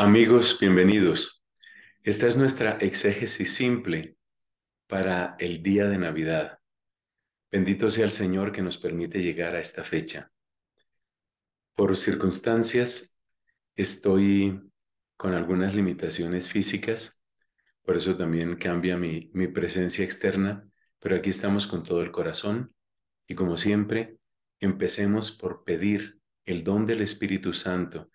Amigos, bienvenidos. Esta es nuestra exégesis simple para el día de Navidad. Bendito sea el Señor que nos permite llegar a esta fecha. Por circunstancias, estoy con algunas limitaciones físicas, por eso también cambia mi, mi presencia externa, pero aquí estamos con todo el corazón y como siempre, empecemos por pedir el don del Espíritu Santo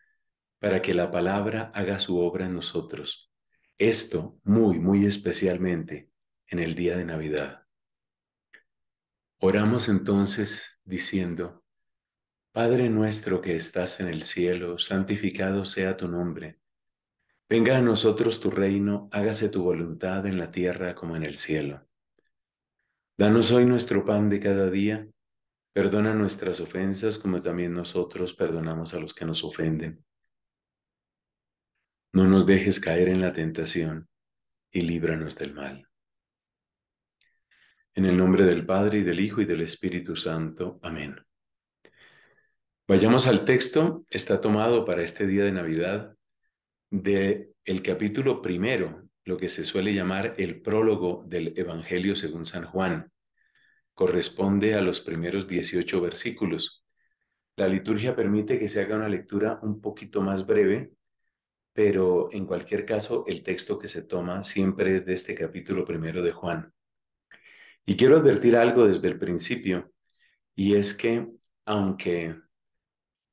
para que la palabra haga su obra en nosotros. Esto muy, muy especialmente en el día de Navidad. Oramos entonces diciendo, Padre nuestro que estás en el cielo, santificado sea tu nombre. Venga a nosotros tu reino, hágase tu voluntad en la tierra como en el cielo. Danos hoy nuestro pan de cada día, perdona nuestras ofensas como también nosotros perdonamos a los que nos ofenden no nos dejes caer en la tentación y líbranos del mal. En el nombre del Padre y del Hijo y del Espíritu Santo. Amén. Vayamos al texto, está tomado para este día de Navidad de el capítulo primero, lo que se suele llamar el prólogo del Evangelio según San Juan. Corresponde a los primeros 18 versículos. La liturgia permite que se haga una lectura un poquito más breve pero en cualquier caso el texto que se toma siempre es de este capítulo primero de Juan. Y quiero advertir algo desde el principio, y es que aunque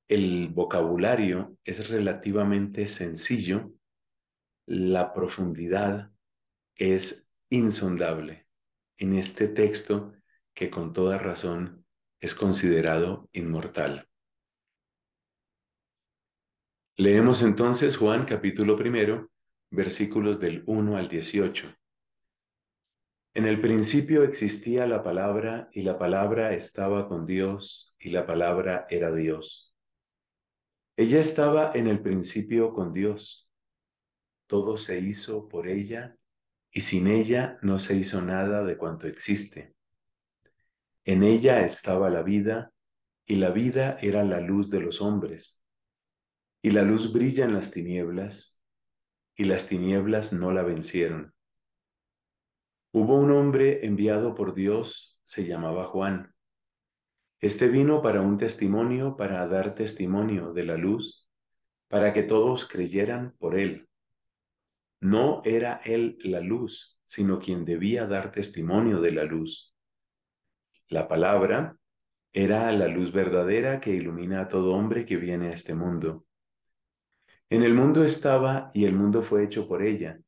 el vocabulario es relativamente sencillo, la profundidad es insondable en este texto que con toda razón es considerado inmortal. Leemos entonces Juan capítulo primero, versículos del 1 al 18. En el principio existía la palabra y la palabra estaba con Dios y la palabra era Dios. Ella estaba en el principio con Dios. Todo se hizo por ella y sin ella no se hizo nada de cuanto existe. En ella estaba la vida y la vida era la luz de los hombres. Y la luz brilla en las tinieblas, y las tinieblas no la vencieron. Hubo un hombre enviado por Dios, se llamaba Juan. Este vino para un testimonio, para dar testimonio de la luz, para que todos creyeran por él. No era él la luz, sino quien debía dar testimonio de la luz. La palabra era la luz verdadera que ilumina a todo hombre que viene a este mundo. En el mundo estaba y el mundo fue hecho por ella,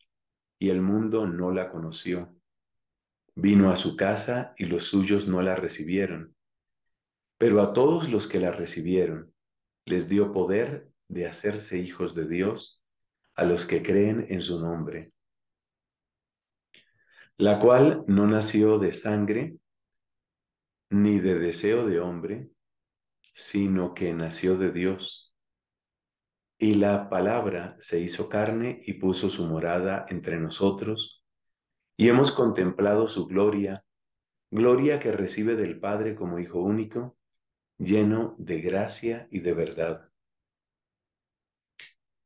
y el mundo no la conoció. Vino a su casa y los suyos no la recibieron. Pero a todos los que la recibieron les dio poder de hacerse hijos de Dios a los que creen en su nombre, la cual no nació de sangre ni de deseo de hombre, sino que nació de Dios. Y la palabra se hizo carne y puso su morada entre nosotros, y hemos contemplado su gloria, gloria que recibe del Padre como Hijo único, lleno de gracia y de verdad.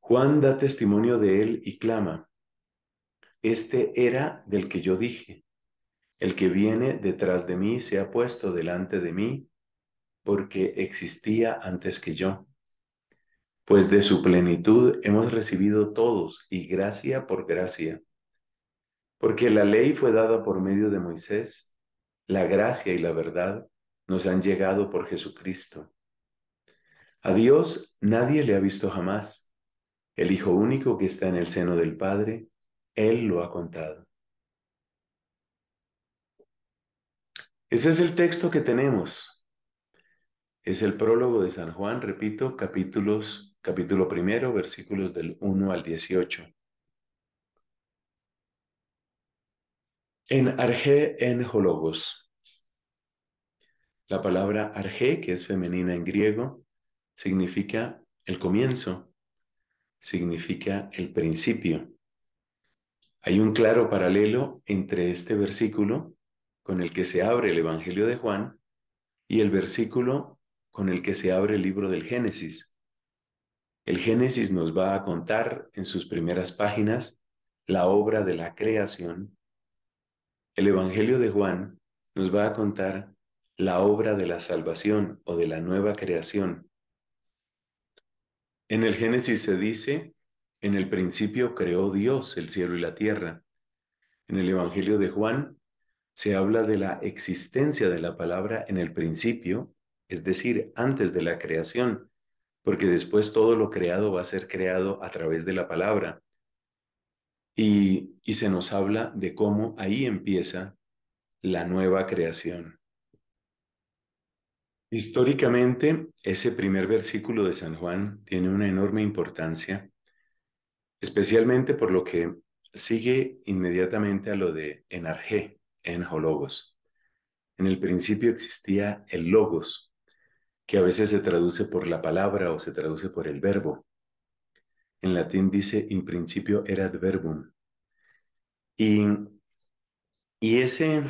Juan da testimonio de él y clama, Este era del que yo dije, el que viene detrás de mí se ha puesto delante de mí, porque existía antes que yo pues de su plenitud hemos recibido todos y gracia por gracia. Porque la ley fue dada por medio de Moisés, la gracia y la verdad nos han llegado por Jesucristo. A Dios nadie le ha visto jamás. El Hijo único que está en el seno del Padre, Él lo ha contado. Ese es el texto que tenemos. Es el prólogo de San Juan, repito, capítulos capítulo primero, versículos del 1 al 18. En Arge en Jologos. La palabra Arge, que es femenina en griego, significa el comienzo, significa el principio. Hay un claro paralelo entre este versículo con el que se abre el Evangelio de Juan y el versículo con el que se abre el libro del Génesis. El Génesis nos va a contar en sus primeras páginas la obra de la creación. El Evangelio de Juan nos va a contar la obra de la salvación o de la nueva creación. En el Génesis se dice, en el principio creó Dios el cielo y la tierra. En el Evangelio de Juan se habla de la existencia de la palabra en el principio, es decir, antes de la creación, porque después todo lo creado va a ser creado a través de la palabra. Y, se nos habla de cómo ahí empieza la nueva creación. Históricamente, ese primer versículo de San Juan tiene una enorme importancia, especialmente por lo que sigue inmediatamente a lo de Enarge, en En el principio existía el logos, que a veces se traduce por la palabra o se traduce por el verbo. En latín dice in principio erat verbum. Y, ese,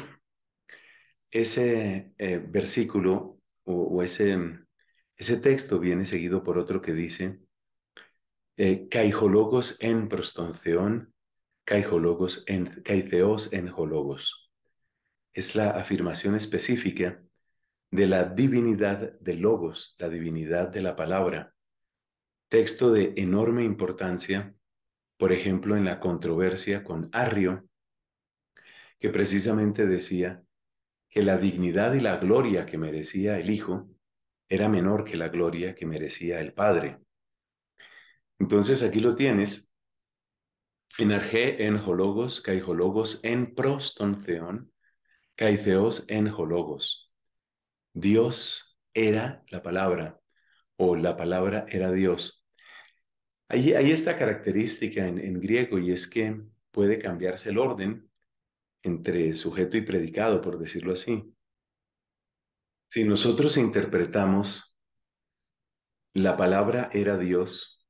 eh, versículo o, ese, texto viene seguido por otro que dice eh, en prostonceón, caijologos en caiceos en jologos. Es la afirmación específica de la divinidad de logos, la divinidad de la palabra. Texto de enorme importancia, por ejemplo, en la controversia con Arrio, que precisamente decía que la dignidad y la gloria que merecía el Hijo era menor que la gloria que merecía el Padre. Entonces aquí lo tienes. En Arge en Jologos, Caijologos en Prostonceón, Caiceos en Jologos. Dios era la palabra o la palabra era Dios. Hay, esta característica en, griego y es que puede cambiarse el orden entre sujeto y predicado, por decirlo así. Si nosotros interpretamos la palabra era Dios,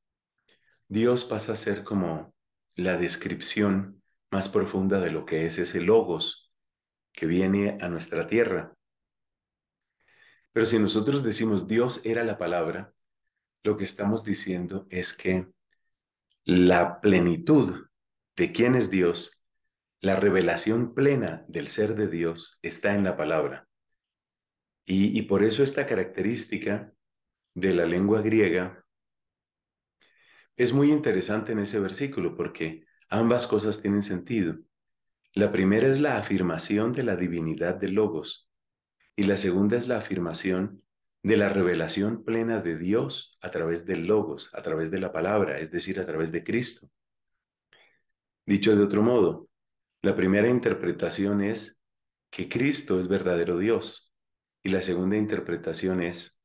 Dios pasa a ser como la descripción más profunda de lo que es ese logos que viene a nuestra tierra. Pero si nosotros decimos Dios era la palabra, lo que estamos diciendo es que la plenitud de quién es Dios, la revelación plena del ser de Dios está en la palabra. Y, y por eso esta característica de la lengua griega es muy interesante en ese versículo porque ambas cosas tienen sentido. La primera es la afirmación de la divinidad de Logos, y la segunda es la afirmación de la revelación plena de Dios a través del logos, a través de la palabra, es decir, a través de Cristo. Dicho de otro modo, la primera interpretación es que Cristo es verdadero Dios y la segunda interpretación es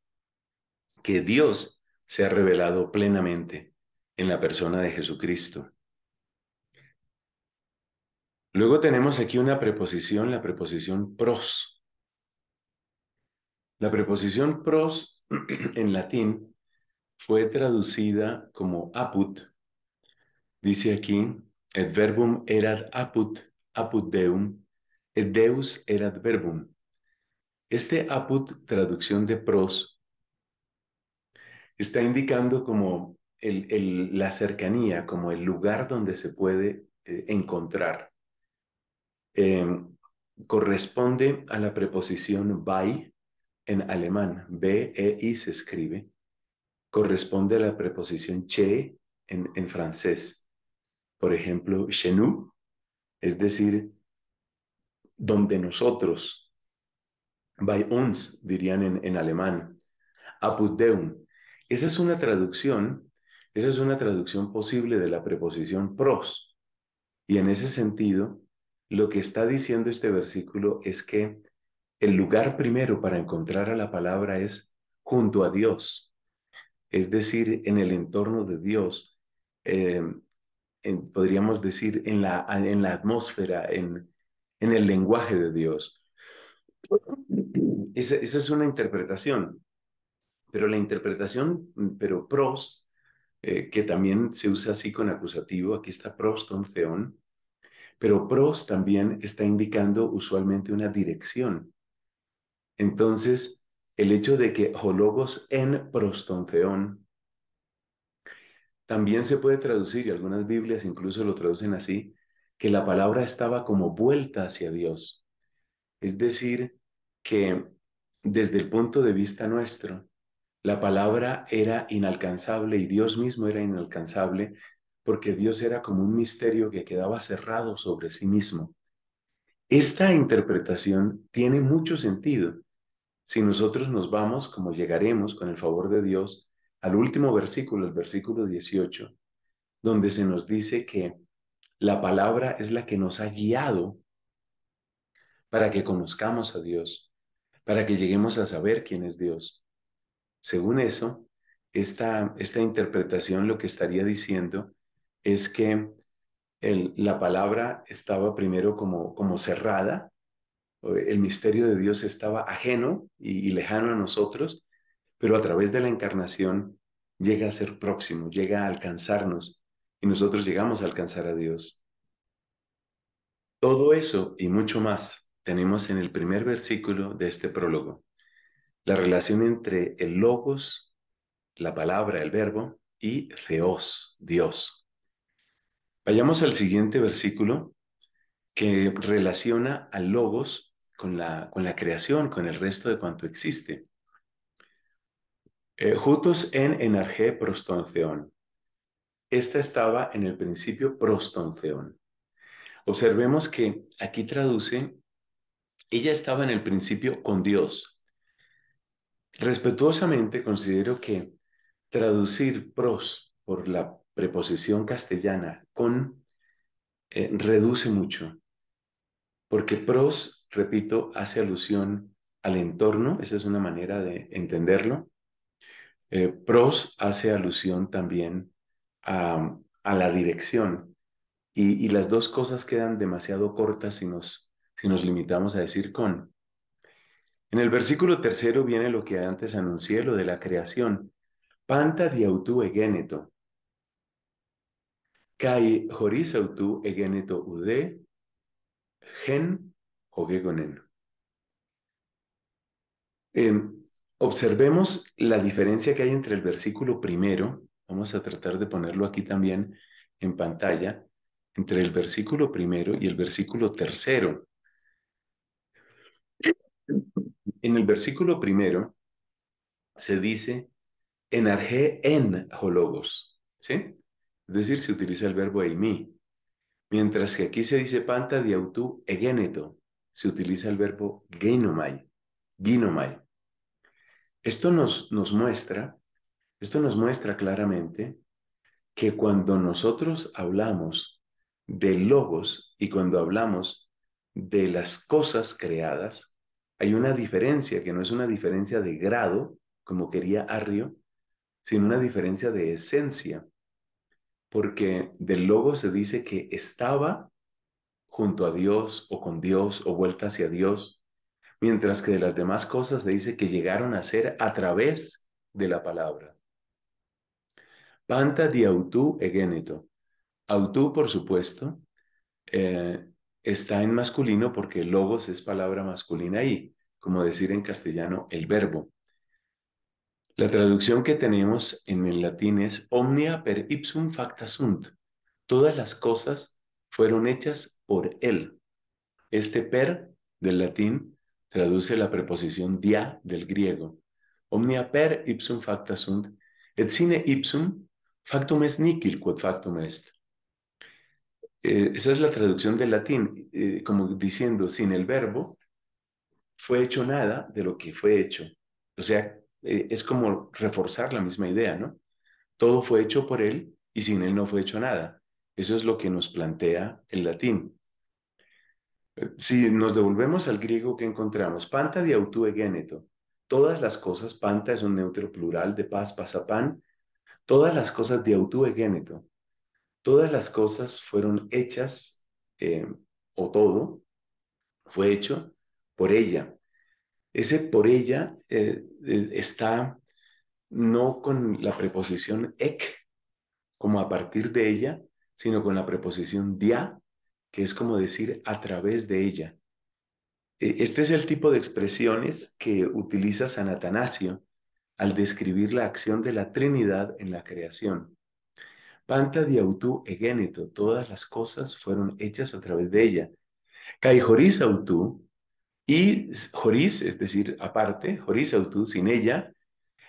que Dios se ha revelado plenamente en la persona de Jesucristo. Luego tenemos aquí una preposición, la preposición pros, la preposición pros en latín fue traducida como aput. Dice aquí, et verbum erat apud, apud deum, et deus erat verbum. Este aput, traducción de pros, está indicando como la cercanía, como el lugar donde se puede eh, encontrar. Em, corresponde a la preposición by, en alemán, B-E-I se escribe, corresponde a la preposición che en, francés. Por ejemplo, chez nous, es decir, donde nosotros, by uns, dirían en, en alemán, Apudeum. Esa es una traducción, esa es una traducción posible de la preposición pros. Y en ese sentido, lo que está diciendo este versículo es que el lugar primero para encontrar a la palabra es junto a Dios, es decir, en el entorno de Dios, em, podríamos decir en la, en la atmósfera, en, en el lenguaje de Dios. Esa, es una interpretación, pero la interpretación, pero pros, eh, que también se usa así con acusativo, aquí está pros theon, pero pros también está indicando usualmente una dirección. Entonces, el hecho de que hologos en prostonteón también se puede traducir, y algunas Biblias incluso lo traducen así, que la palabra estaba como vuelta hacia Dios. Es decir, que desde el punto de vista nuestro, la palabra era inalcanzable y Dios mismo era inalcanzable porque Dios era como un misterio que quedaba cerrado sobre sí mismo. Esta interpretación tiene mucho sentido si nosotros nos vamos, como llegaremos con el favor de Dios, al último versículo, el versículo 18, donde se nos dice que la palabra es la que nos ha guiado para que conozcamos a Dios, para que lleguemos a saber quién es Dios. Según eso, esta, esta interpretación lo que estaría diciendo es que la palabra estaba primero como, como cerrada, el misterio de Dios estaba ajeno y, lejano a nosotros, pero a través de la encarnación llega a ser próximo, llega a alcanzarnos y nosotros llegamos a alcanzar a Dios. Todo eso y mucho más tenemos en el primer versículo de este prólogo. La relación entre el logos, la palabra, el verbo, y Theos, Dios. Vayamos al siguiente versículo que relaciona al logos con la, con la creación, con el resto de cuanto existe. Eh, Jutos en energé prostonceón. Esta estaba en el principio prostonceón. Observemos que aquí traduce, ella estaba en el principio con Dios. Respetuosamente considero que traducir pros por la preposición castellana con eh, reduce mucho, porque pros, repito, hace alusión al entorno, esa es una manera de entenderlo. Eh, pros hace alusión también a, la dirección y, las dos cosas quedan demasiado cortas si nos, si nos limitamos a decir con. En el versículo tercero viene lo que antes anuncié, lo de la creación. Panta e géneto. Kai e egeneto ude, gen em, observemos la diferencia que hay entre el versículo primero, vamos a tratar de ponerlo aquí también en pantalla, entre el versículo primero y el versículo tercero. En el versículo primero se dice, enarge en hologos, ¿sí? Es decir, se utiliza el verbo eimi. Mientras que aquí se dice panta diautú egeneto, se utiliza el verbo geinomai, ginomai. Esto nos, nos muestra, esto nos muestra claramente que cuando nosotros hablamos de logos y cuando hablamos de las cosas creadas, hay una diferencia que no es una diferencia de grado, como quería Arrio, sino una diferencia de esencia porque del Logos se dice que estaba junto a Dios o con Dios o vuelta hacia Dios, mientras que de las demás cosas se dice que llegaron a ser a través de la palabra. Panta di autú egeneto. Autu, por supuesto, eh, está en masculino porque logos es palabra masculina y, como decir en castellano, el verbo. La traducción que tenemos en el latín es omnia per ipsum facta sunt. Todas las cosas fueron hechas por él. Este per del latín traduce la preposición dia del griego. Omnia per ipsum facta sunt, et sine ipsum factum est nikil quod factum est. Eh, esa es la traducción del latín, eh, como diciendo, sin el verbo, fue hecho nada de lo que fue hecho. O sea, eh, es como reforzar la misma idea, ¿no? Todo fue hecho por Él y sin Él no fue hecho nada. Eso es lo que nos plantea el latín. Eh, si nos devolvemos al griego que encontramos, panta de egeneto, todas las cosas, panta es un neutro plural de paz, pasapan, todas las cosas de egeneto, todas las cosas fueron hechas, eh, o todo, fue hecho por ella, ese por ella eh, eh, está no con la preposición ek, como a partir de ella, sino con la preposición dia, que es como decir a través de ella. Eh, este es el tipo de expresiones que utiliza San Atanasio al describir la acción de la Trinidad en la creación. Panta e egeneto, todas las cosas fueron hechas a través de ella. Caijoriz autu, y Joris, es decir, aparte, Joris autú, sin ella,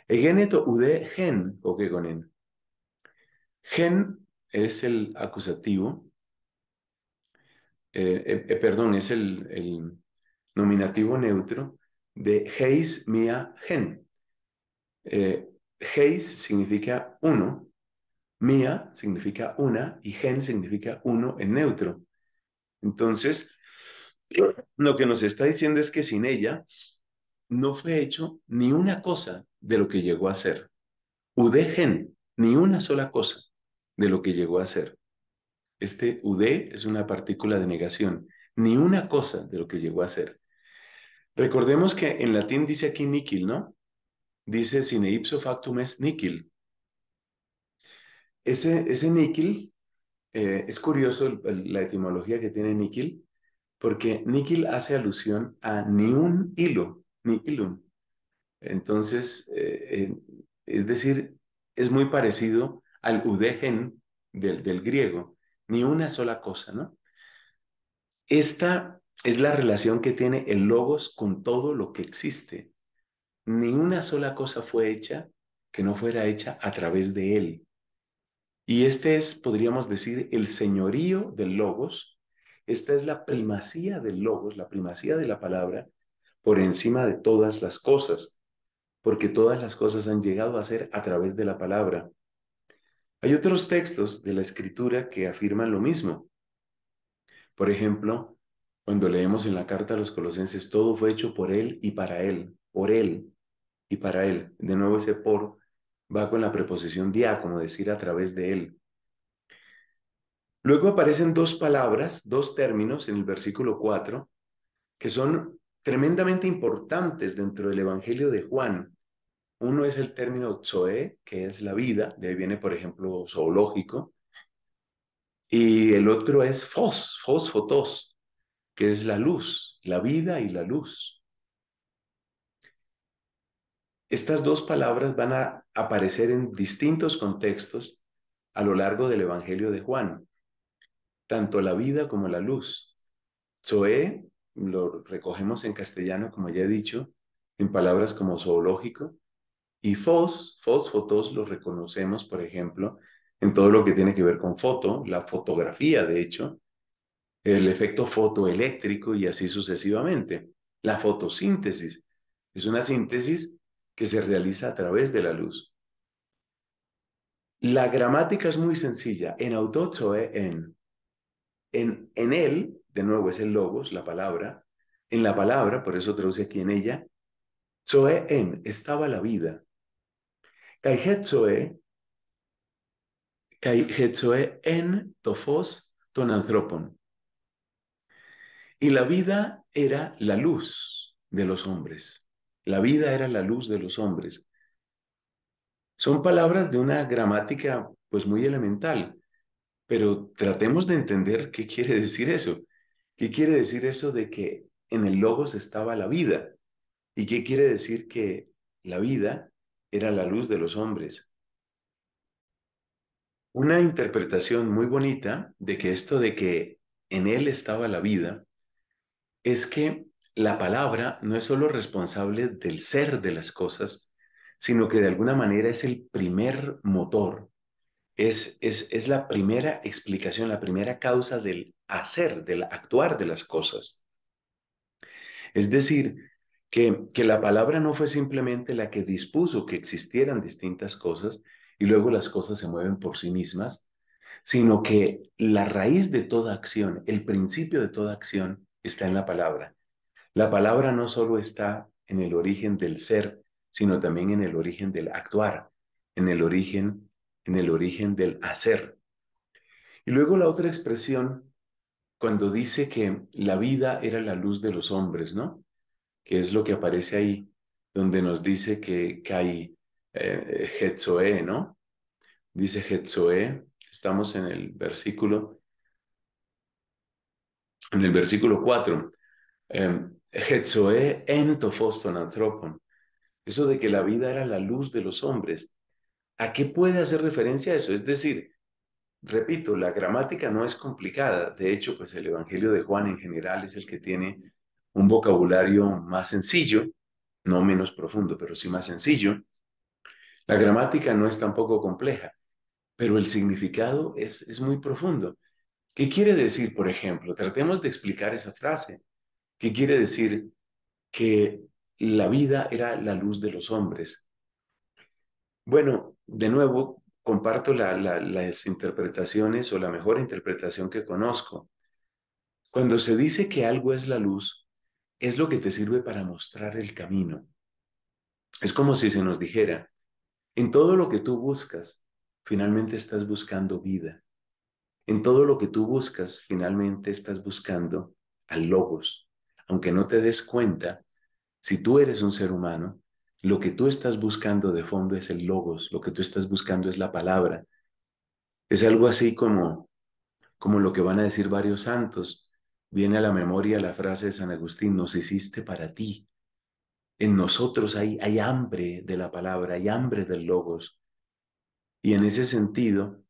egeneto ude gen o que con Gen es el acusativo, eh, eh, eh, perdón, es el, nominativo neutro de heis mia gen. Eh, heis significa uno, mia significa una y gen significa uno en neutro. Entonces, lo que nos está diciendo es que sin ella no fue hecho ni una cosa de lo que llegó a ser. Udejen, ni una sola cosa de lo que llegó a ser. Este UD es una partícula de negación, ni una cosa de lo que llegó a ser. Recordemos que en latín dice aquí níquil, ¿no? Dice sine ipso factum es níquil. Ese, ese eh, es curioso la etimología que tiene níquil, porque Nikil hace alusión a ni un hilo, ni ilum. Entonces, eh, eh, es decir, es muy parecido al udegen del, del griego, ni una sola cosa, ¿no? Esta es la relación que tiene el logos con todo lo que existe. Ni una sola cosa fue hecha que no fuera hecha a través de él. Y este es, podríamos decir, el señorío del logos esta es la primacía del logos, la primacía de la palabra, por encima de todas las cosas, porque todas las cosas han llegado a ser a través de la palabra. Hay otros textos de la escritura que afirman lo mismo. Por ejemplo, cuando leemos en la carta a los colosenses, todo fue hecho por él y para él, por él y para él. De nuevo ese por va con la preposición dia, como decir a través de él. Luego aparecen dos palabras, dos términos en el versículo 4, que son tremendamente importantes dentro del Evangelio de Juan. Uno es el término zoe, que es la vida, de ahí viene, por ejemplo, zoológico. Y el otro es fos, fos, que es la luz, la vida y la luz. Estas dos palabras van a aparecer en distintos contextos a lo largo del Evangelio de Juan tanto la vida como la luz. Zoé lo recogemos en castellano, como ya he dicho, en palabras como zoológico, y fos, fos, fotos, los reconocemos, por ejemplo, en todo lo que tiene que ver con foto, la fotografía, de hecho, el efecto fotoeléctrico y así sucesivamente. La fotosíntesis es una síntesis que se realiza a través de la luz. La gramática es muy sencilla. En autozoe en en, él, de nuevo es el logos, la palabra, en la palabra, por eso traduce aquí en ella, Zoe en, estaba la vida. Zoe, en tofos tonanthropon. Y la vida era la luz de los hombres. La vida era la luz de los hombres. Son palabras de una gramática pues muy elemental. Pero tratemos de entender qué quiere decir eso. ¿Qué quiere decir eso de que en el Logos estaba la vida? ¿Y qué quiere decir que la vida era la luz de los hombres? Una interpretación muy bonita de que esto de que en él estaba la vida es que la palabra no es solo responsable del ser de las cosas, sino que de alguna manera es el primer motor, es, la primera explicación, la primera causa del hacer, del actuar de las cosas. Es decir, que, que, la palabra no fue simplemente la que dispuso que existieran distintas cosas y luego las cosas se mueven por sí mismas, sino que la raíz de toda acción, el principio de toda acción está en la palabra. La palabra no solo está en el origen del ser, sino también en el origen del actuar, en el origen en el origen del hacer. Y luego la otra expresión, cuando dice que la vida era la luz de los hombres, ¿no? Que es lo que aparece ahí, donde nos dice que hay eh, ¿no? Dice estamos en el versículo, en el versículo 4, eh, em, en Tofoston Eso de que la vida era la luz de los hombres. ¿A qué puede hacer referencia eso? Es decir, repito, la gramática no es complicada. De hecho, pues el Evangelio de Juan en general es el que tiene un vocabulario más sencillo, no menos profundo, pero sí más sencillo. La gramática no es tampoco compleja, pero el significado es, es muy profundo. ¿Qué quiere decir, por ejemplo? Tratemos de explicar esa frase. ¿Qué quiere decir? Que la vida era la luz de los hombres bueno, de nuevo, comparto las interpretaciones o la mejor interpretación que conozco. Cuando se dice que algo es la luz, es lo que te sirve para mostrar el camino. Es como si se nos dijera, en todo lo que tú buscas, finalmente estás buscando vida. En todo lo que tú buscas, finalmente estás buscando al logos. Aunque no te des cuenta, si tú eres un ser humano, lo que tú estás buscando de fondo es el logos, lo que tú estás buscando es la palabra. Es algo así como, como lo que van a decir varios santos. Viene a la memoria la frase de San Agustín, nos hiciste para ti. En nosotros hay, hay hambre de la palabra, hay hambre del logos. Y en ese sentido,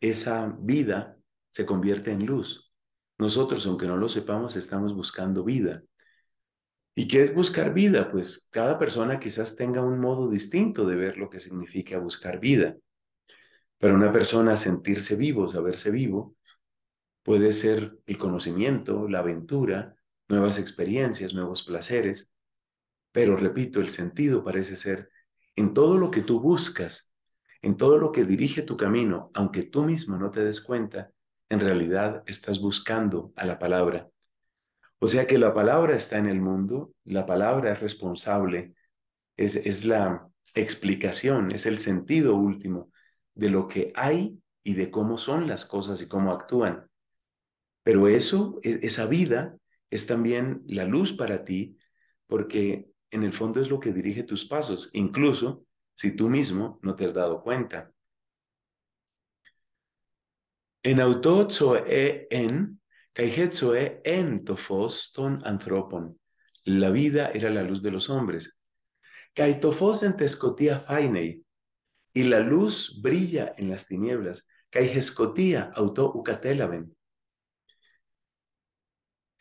esa vida se convierte en luz. Nosotros, aunque no lo sepamos, estamos buscando vida. ¿Y qué es buscar vida? Pues cada persona quizás tenga un modo distinto de ver lo que significa buscar vida. Para una persona sentirse vivo, saberse vivo, puede ser el conocimiento, la aventura, nuevas experiencias, nuevos placeres. Pero repito, el sentido parece ser en todo lo que tú buscas, en todo lo que dirige tu camino, aunque tú mismo no te des cuenta, en realidad estás buscando a la palabra o sea que la palabra está en el mundo, la palabra es responsable, es, la explicación, es el sentido último de lo que hay y de cómo son las cosas y cómo actúan. Pero eso, e, esa vida, es también la luz para ti, porque en el fondo es lo que dirige tus pasos, incluso si tú mismo no te has dado cuenta. En autotsoe en Caihetsoe en antropon La vida era la luz de los hombres. Caitofos en tescotía fainei. Y la luz brilla en las tinieblas. Caigescotía auto ucatelamen.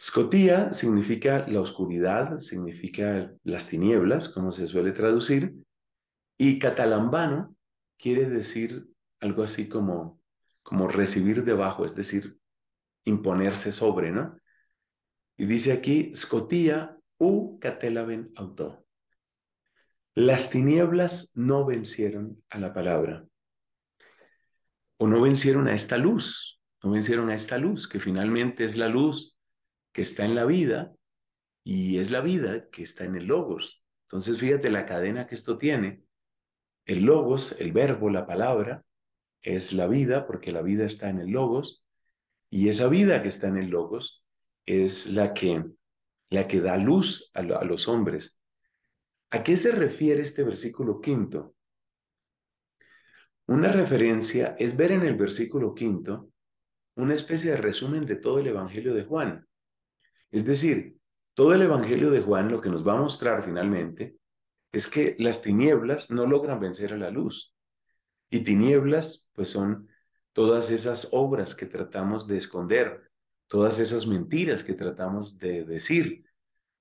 Scotia significa la oscuridad, significa las tinieblas, como se suele traducir, y catalambano quiere decir algo así como, como recibir debajo, es decir, imponerse sobre, ¿no? Y dice aquí, "Scotia u catelaben auto. Las tinieblas no vencieron a la palabra. O no vencieron a esta luz, no vencieron a esta luz, que finalmente es la luz que está en la vida y es la vida que está en el logos. Entonces fíjate la cadena que esto tiene. El logos, el verbo, la palabra, es la vida, porque la vida está en el logos. Y esa vida que está en el logos es la que, la que da luz a, a los hombres. ¿A qué se refiere este versículo quinto? Una referencia es ver en el versículo quinto una especie de resumen de todo el Evangelio de Juan. Es decir, todo el Evangelio de Juan lo que nos va a mostrar finalmente es que las tinieblas no logran vencer a la luz. Y tinieblas, pues son todas esas obras que tratamos de esconder, todas esas mentiras que tratamos de decir,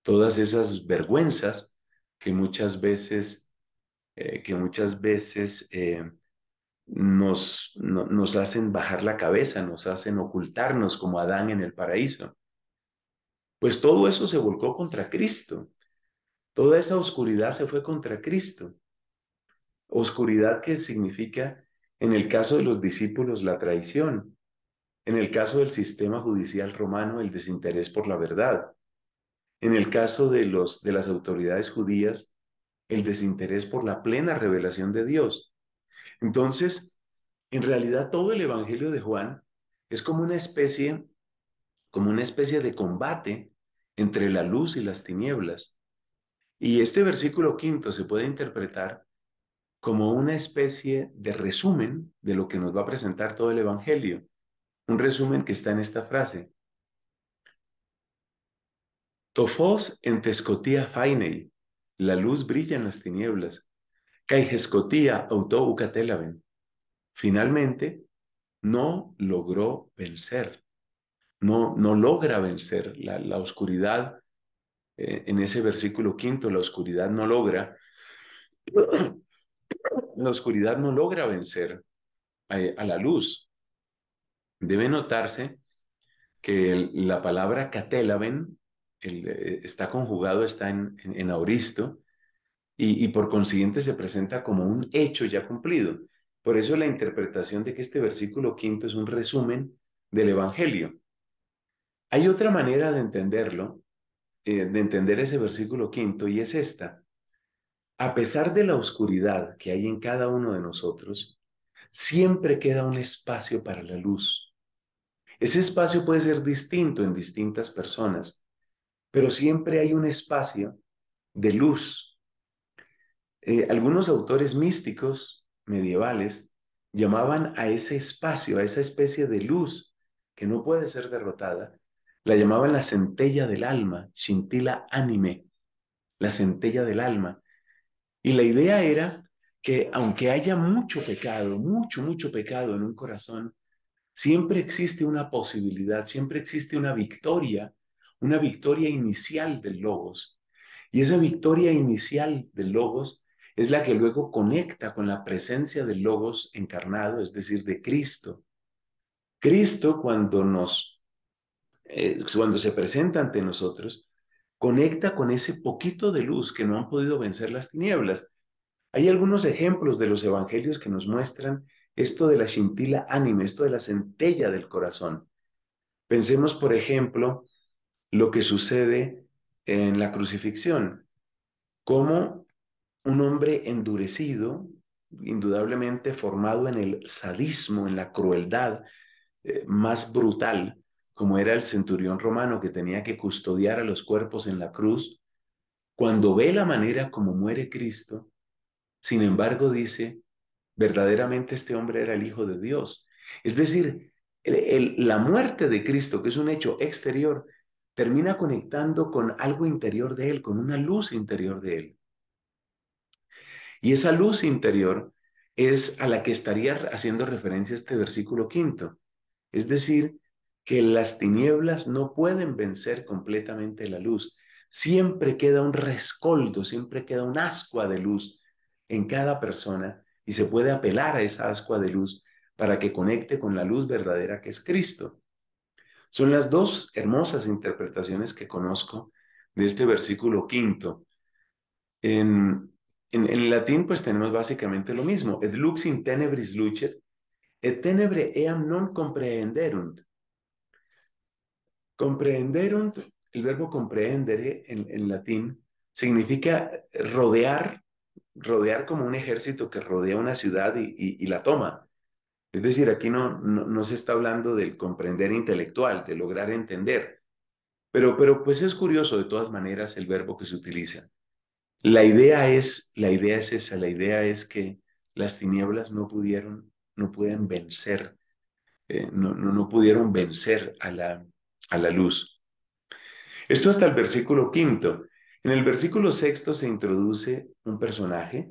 todas esas vergüenzas que muchas veces, eh, que muchas veces eh, nos, nos hacen bajar la cabeza, nos hacen ocultarnos como Adán en el paraíso. Pues todo eso se volcó contra Cristo. Toda esa oscuridad se fue contra Cristo. Oscuridad que significa en el caso de los discípulos, la traición. En el caso del sistema judicial romano, el desinterés por la verdad. En el caso de, los, de las autoridades judías, el desinterés por la plena revelación de Dios. Entonces, en realidad todo el Evangelio de Juan es como una especie, como una especie de combate entre la luz y las tinieblas. Y este versículo quinto se puede interpretar como una especie de resumen de lo que nos va a presentar todo el Evangelio. Un resumen que está en esta frase. Tofos en tescotia fainei, la luz brilla en las tinieblas. Caigescotía ucatelaven. Finalmente, no logró vencer. No, no logra vencer la, oscuridad. Eh, en ese versículo quinto, la oscuridad no logra la oscuridad no logra vencer a, la luz. Debe notarse que la palabra catelaben eh, está conjugado, está en, en, auristo, y, por consiguiente se presenta como un hecho ya cumplido. Por eso la interpretación de que este versículo quinto es un resumen del Evangelio. Hay otra manera de entenderlo, eh, de entender ese versículo quinto, y es esta a pesar de la oscuridad que hay en cada uno de nosotros, siempre queda un espacio para la luz. Ese espacio puede ser distinto en distintas personas, pero siempre hay un espacio de luz. Eh, algunos autores místicos medievales llamaban a ese espacio, a esa especie de luz que no puede ser derrotada, la llamaban la centella del alma, shintila anime, la centella del alma. Y la idea era que aunque haya mucho pecado, mucho, mucho pecado en un corazón, siempre existe una posibilidad, siempre existe una victoria, una victoria inicial del logos. Y esa victoria inicial del logos es la que luego conecta con la presencia del logos encarnado, es decir, de Cristo. Cristo cuando nos, eh, cuando se presenta ante nosotros, conecta con ese poquito de luz que no han podido vencer las tinieblas. Hay algunos ejemplos de los evangelios que nos muestran esto de la cintila ánima, esto de la centella del corazón. Pensemos, por ejemplo, lo que sucede en la crucifixión, como un hombre endurecido, indudablemente formado en el sadismo, en la crueldad eh, más brutal, como era el centurión romano que tenía que custodiar a los cuerpos en la cruz, cuando ve la manera como muere Cristo, sin embargo dice, verdaderamente este hombre era el Hijo de Dios. Es decir, la muerte de Cristo, que es un hecho exterior, termina conectando con algo interior de él, con una luz interior de él. Y esa luz interior es a la que estaría haciendo referencia este versículo quinto. Es decir, que las tinieblas no pueden vencer completamente la luz. Siempre queda un rescoldo, siempre queda un ascua de luz en cada persona y se puede apelar a esa ascua de luz para que conecte con la luz verdadera que es Cristo. Son las dos hermosas interpretaciones que conozco de este versículo quinto. En, latín pues tenemos básicamente lo mismo, et lux in tenebris lucet, et tenebre eam non comprehenderunt. Comprenderunt, el verbo comprendere en, latín, significa rodear, rodear como un ejército que rodea una ciudad y, la toma. Es decir, aquí no, no, se está hablando del comprender intelectual, de lograr entender. Pero, pero pues es curioso de todas maneras el verbo que se utiliza. La idea es, la idea es esa, la idea es que las tinieblas no pudieron, no pueden vencer, eh, no, no, pudieron vencer a la, a la luz. Esto hasta el versículo quinto. En el versículo sexto se introduce un personaje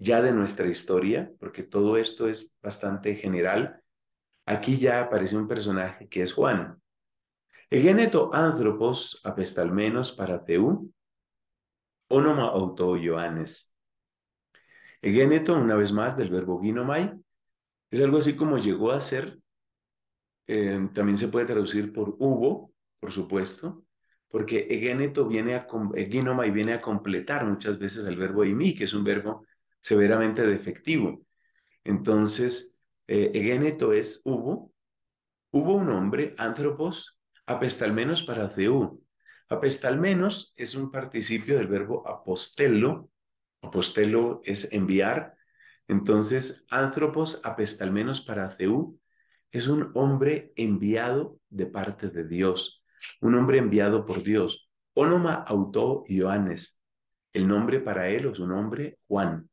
ya de nuestra historia, porque todo esto es bastante general. Aquí ya aparece un personaje que es Juan. Egeneto anthropos apestalmenos para Teú, onoma autoioanes. Ioannes. Egeneto, una vez más, del verbo ginomai, es algo así como llegó a ser eh, también se puede traducir por hubo, por supuesto, porque egeneto viene a, eginoma eh, y viene a completar muchas veces el verbo emí, que es un verbo severamente defectivo. Entonces, eh, egeneto es hubo, hubo un hombre, antropos, apestalmenos para ceú. Apestalmenos es un participio del verbo apostelo, apostelo es enviar, entonces, antropos apestalmenos para ceú, es un hombre enviado de parte de Dios, un hombre enviado por Dios. Onoma auto Ioannes. El nombre para él es un nombre Juan.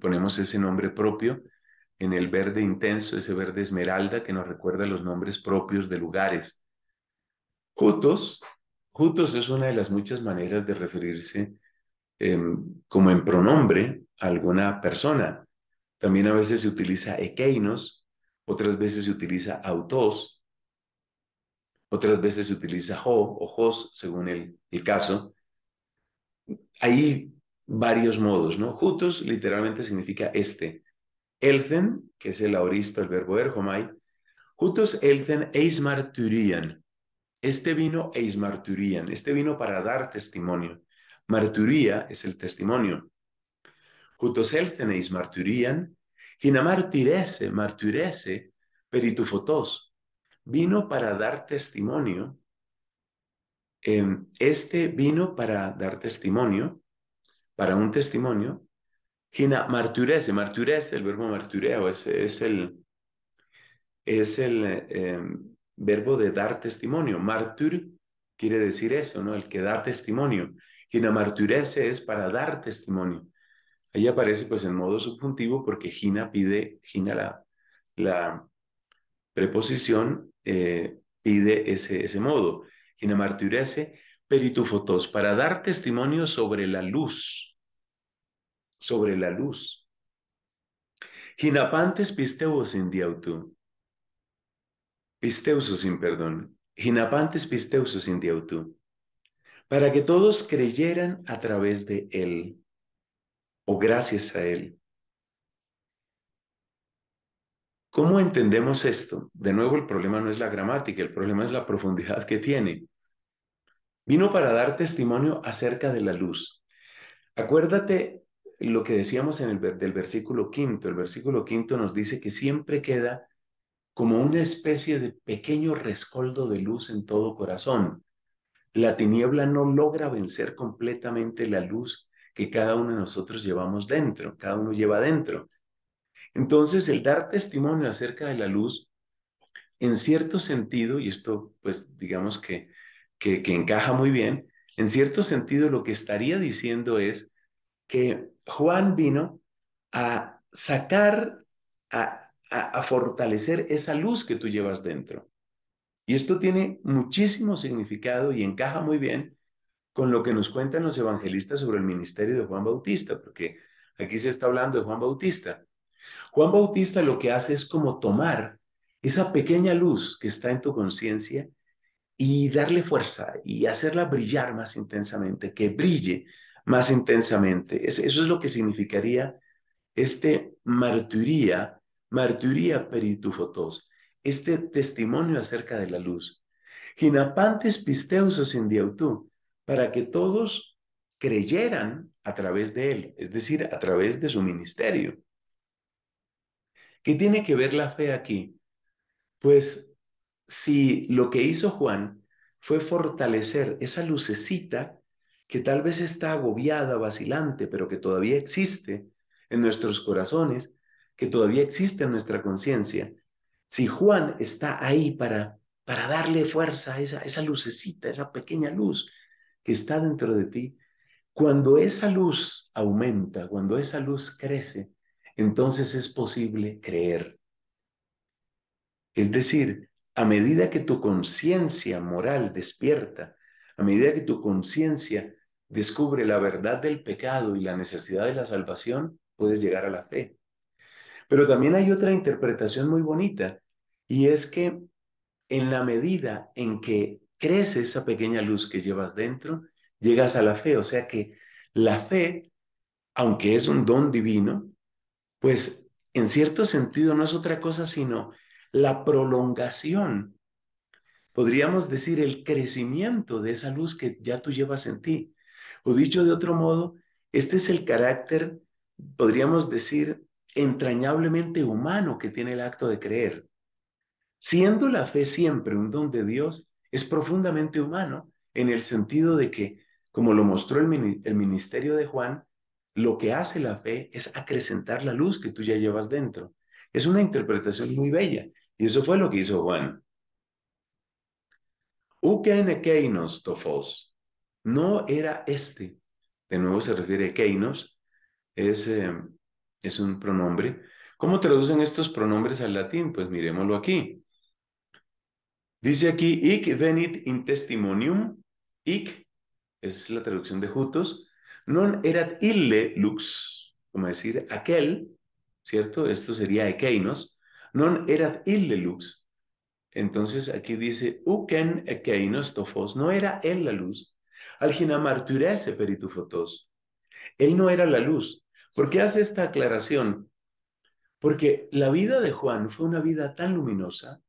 Ponemos ese nombre propio en el verde intenso, ese verde esmeralda que nos recuerda los nombres propios de lugares. Jutos, Jutos es una de las muchas maneras de referirse em, como en pronombre a alguna persona. También a veces se utiliza ekeinos, otras veces se utiliza autos, otras veces se utiliza ho o hos, según el, caso. Hay varios modos, ¿no? Jutos literalmente significa este. Elzen, que es el auristo, el verbo erjomai. Jutus elzen eismarturian. Este vino marturian. este vino para dar testimonio. Marturía es el testimonio. Jutus elzen marturian. Gina martirese, martirese, peritufotos. Vino para dar testimonio. Em, este vino para dar testimonio, para un testimonio. gina martirese, martirese, el verbo martireo es, es el, es el em, verbo de dar testimonio. Martur quiere decir eso, ¿no? El que da testimonio. Gina martirese es para dar testimonio. Ahí aparece pues en modo subjuntivo porque Gina pide, Gina la, preposición eh, pide ese, ese modo. Gina tu peritufotos, para dar testimonio sobre la luz, sobre la luz. Ginapantes pisteus in diautu, pisteusos sin perdón, ginapantes pisteusos in diautu, para que todos creyeran a través de él o gracias a Él. ¿Cómo entendemos esto? De nuevo, el problema no es la gramática, el problema es la profundidad que tiene. Vino para dar testimonio acerca de la luz. Acuérdate lo que decíamos en el del versículo quinto. El versículo quinto nos dice que siempre queda como una especie de pequeño rescoldo de luz en todo corazón. La tiniebla no logra vencer completamente la luz que cada uno de nosotros llevamos dentro, cada uno lleva dentro. Entonces, el dar testimonio acerca de la luz, en cierto sentido, y esto pues digamos que, que, encaja muy bien, en cierto sentido lo que estaría diciendo es que Juan vino a sacar, a fortalecer esa luz que tú llevas dentro. Y esto tiene muchísimo significado y encaja muy bien con lo que nos cuentan los evangelistas sobre el ministerio de Juan Bautista, porque aquí se está hablando de Juan Bautista. Juan Bautista lo que hace es como tomar esa pequeña luz que está en tu conciencia y darle fuerza y hacerla brillar más intensamente, que brille más intensamente. eso es lo que significaría este martiría, martiría peritufotos, este testimonio acerca de la luz. Ginapantes pisteusos in para que todos creyeran a través de él, es decir, a través de su ministerio. ¿Qué tiene que ver la fe aquí? Pues si lo que hizo Juan fue fortalecer esa lucecita que tal vez está agobiada, vacilante, pero que todavía existe en nuestros corazones, que todavía existe en nuestra conciencia, si Juan está ahí para, para darle fuerza a esa, esa lucecita, esa pequeña luz, que está dentro de ti, cuando esa luz aumenta, cuando esa luz crece, entonces es posible creer. Es decir, a medida que tu conciencia moral despierta, a medida que tu conciencia descubre la verdad del pecado y la necesidad de la salvación, puedes llegar a la fe. Pero también hay otra interpretación muy bonita, y es que en la medida en que crece esa pequeña luz que llevas dentro, llegas a la fe. O sea que la fe, aunque es un don divino, pues en cierto sentido no es otra cosa sino la prolongación, podríamos decir el crecimiento de esa luz que ya tú llevas en ti. O dicho de otro modo, este es el carácter, podríamos decir, entrañablemente humano que tiene el acto de creer. Siendo la fe siempre un don de Dios, es profundamente humano en el sentido de que, como lo mostró el, ministerio de Juan, lo que hace la fe es acrecentar la luz que tú ya llevas dentro. Es una interpretación muy bella y eso fue lo que hizo Juan. Uken keinos tofos. No era este. De nuevo se refiere a Es, eh, es un pronombre. ¿Cómo traducen estos pronombres al latín? Pues miremoslo aquí. Dice aquí, ik venit in testimonium, ik, es la traducción de Jutos, non erat ille lux, como decir, aquel, ¿cierto? Esto sería ekeinos, non erat ille lux. Entonces aquí dice, uken ekeinos tofos, no era él la luz, algina marturese peritu fotos. Él no era la luz. ¿Por qué hace esta aclaración? Porque la vida de Juan fue una vida tan luminosa,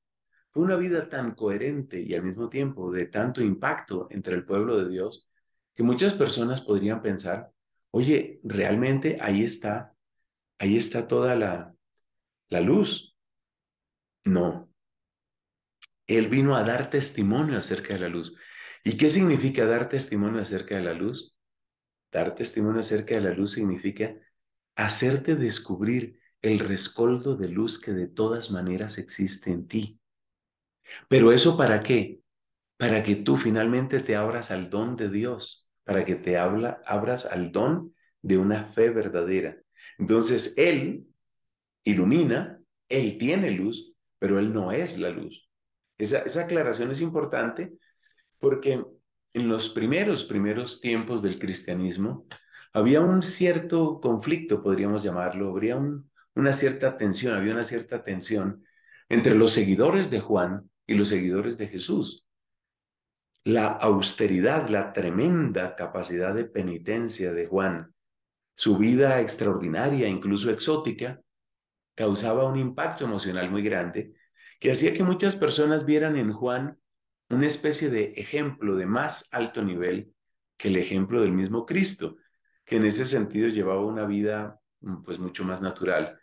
fue una vida tan coherente y al mismo tiempo de tanto impacto entre el pueblo de Dios que muchas personas podrían pensar, oye, realmente ahí está, ahí está toda la, la luz. No. Él vino a dar testimonio acerca de la luz. ¿Y qué significa dar testimonio acerca de la luz? Dar testimonio acerca de la luz significa hacerte descubrir el rescoldo de luz que de todas maneras existe en ti. Pero eso para qué? Para que tú finalmente te abras al don de Dios, para que te habla, abras al don de una fe verdadera. Entonces Él ilumina, Él tiene luz, pero Él no es la luz. Esa, esa aclaración es importante porque en los primeros, primeros tiempos del cristianismo había un cierto conflicto, podríamos llamarlo, habría una cierta tensión, había una cierta tensión entre los seguidores de Juan y los seguidores de Jesús. La austeridad, la tremenda capacidad de penitencia de Juan, su vida extraordinaria, incluso exótica, causaba un impacto emocional muy grande que hacía que muchas personas vieran en Juan una especie de ejemplo de más alto nivel que el ejemplo del mismo Cristo, que en ese sentido llevaba una vida pues mucho más natural,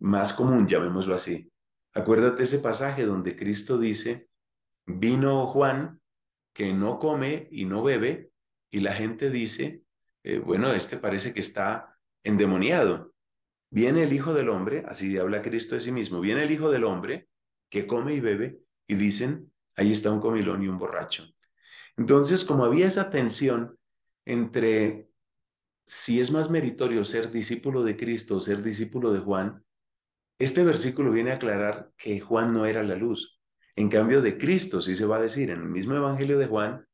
más común, llamémoslo así. Acuérdate ese pasaje donde Cristo dice, vino Juan que no come y no bebe, y la gente dice, eh, bueno, este parece que está endemoniado. Viene el Hijo del Hombre, así habla Cristo de sí mismo, viene el Hijo del Hombre que come y bebe, y dicen, ahí está un comilón y un borracho. Entonces, como había esa tensión entre si es más meritorio ser discípulo de Cristo o ser discípulo de Juan, este versículo viene a aclarar que Juan no era la luz. En cambio de Cristo sí se va a decir en el mismo Evangelio de Juan,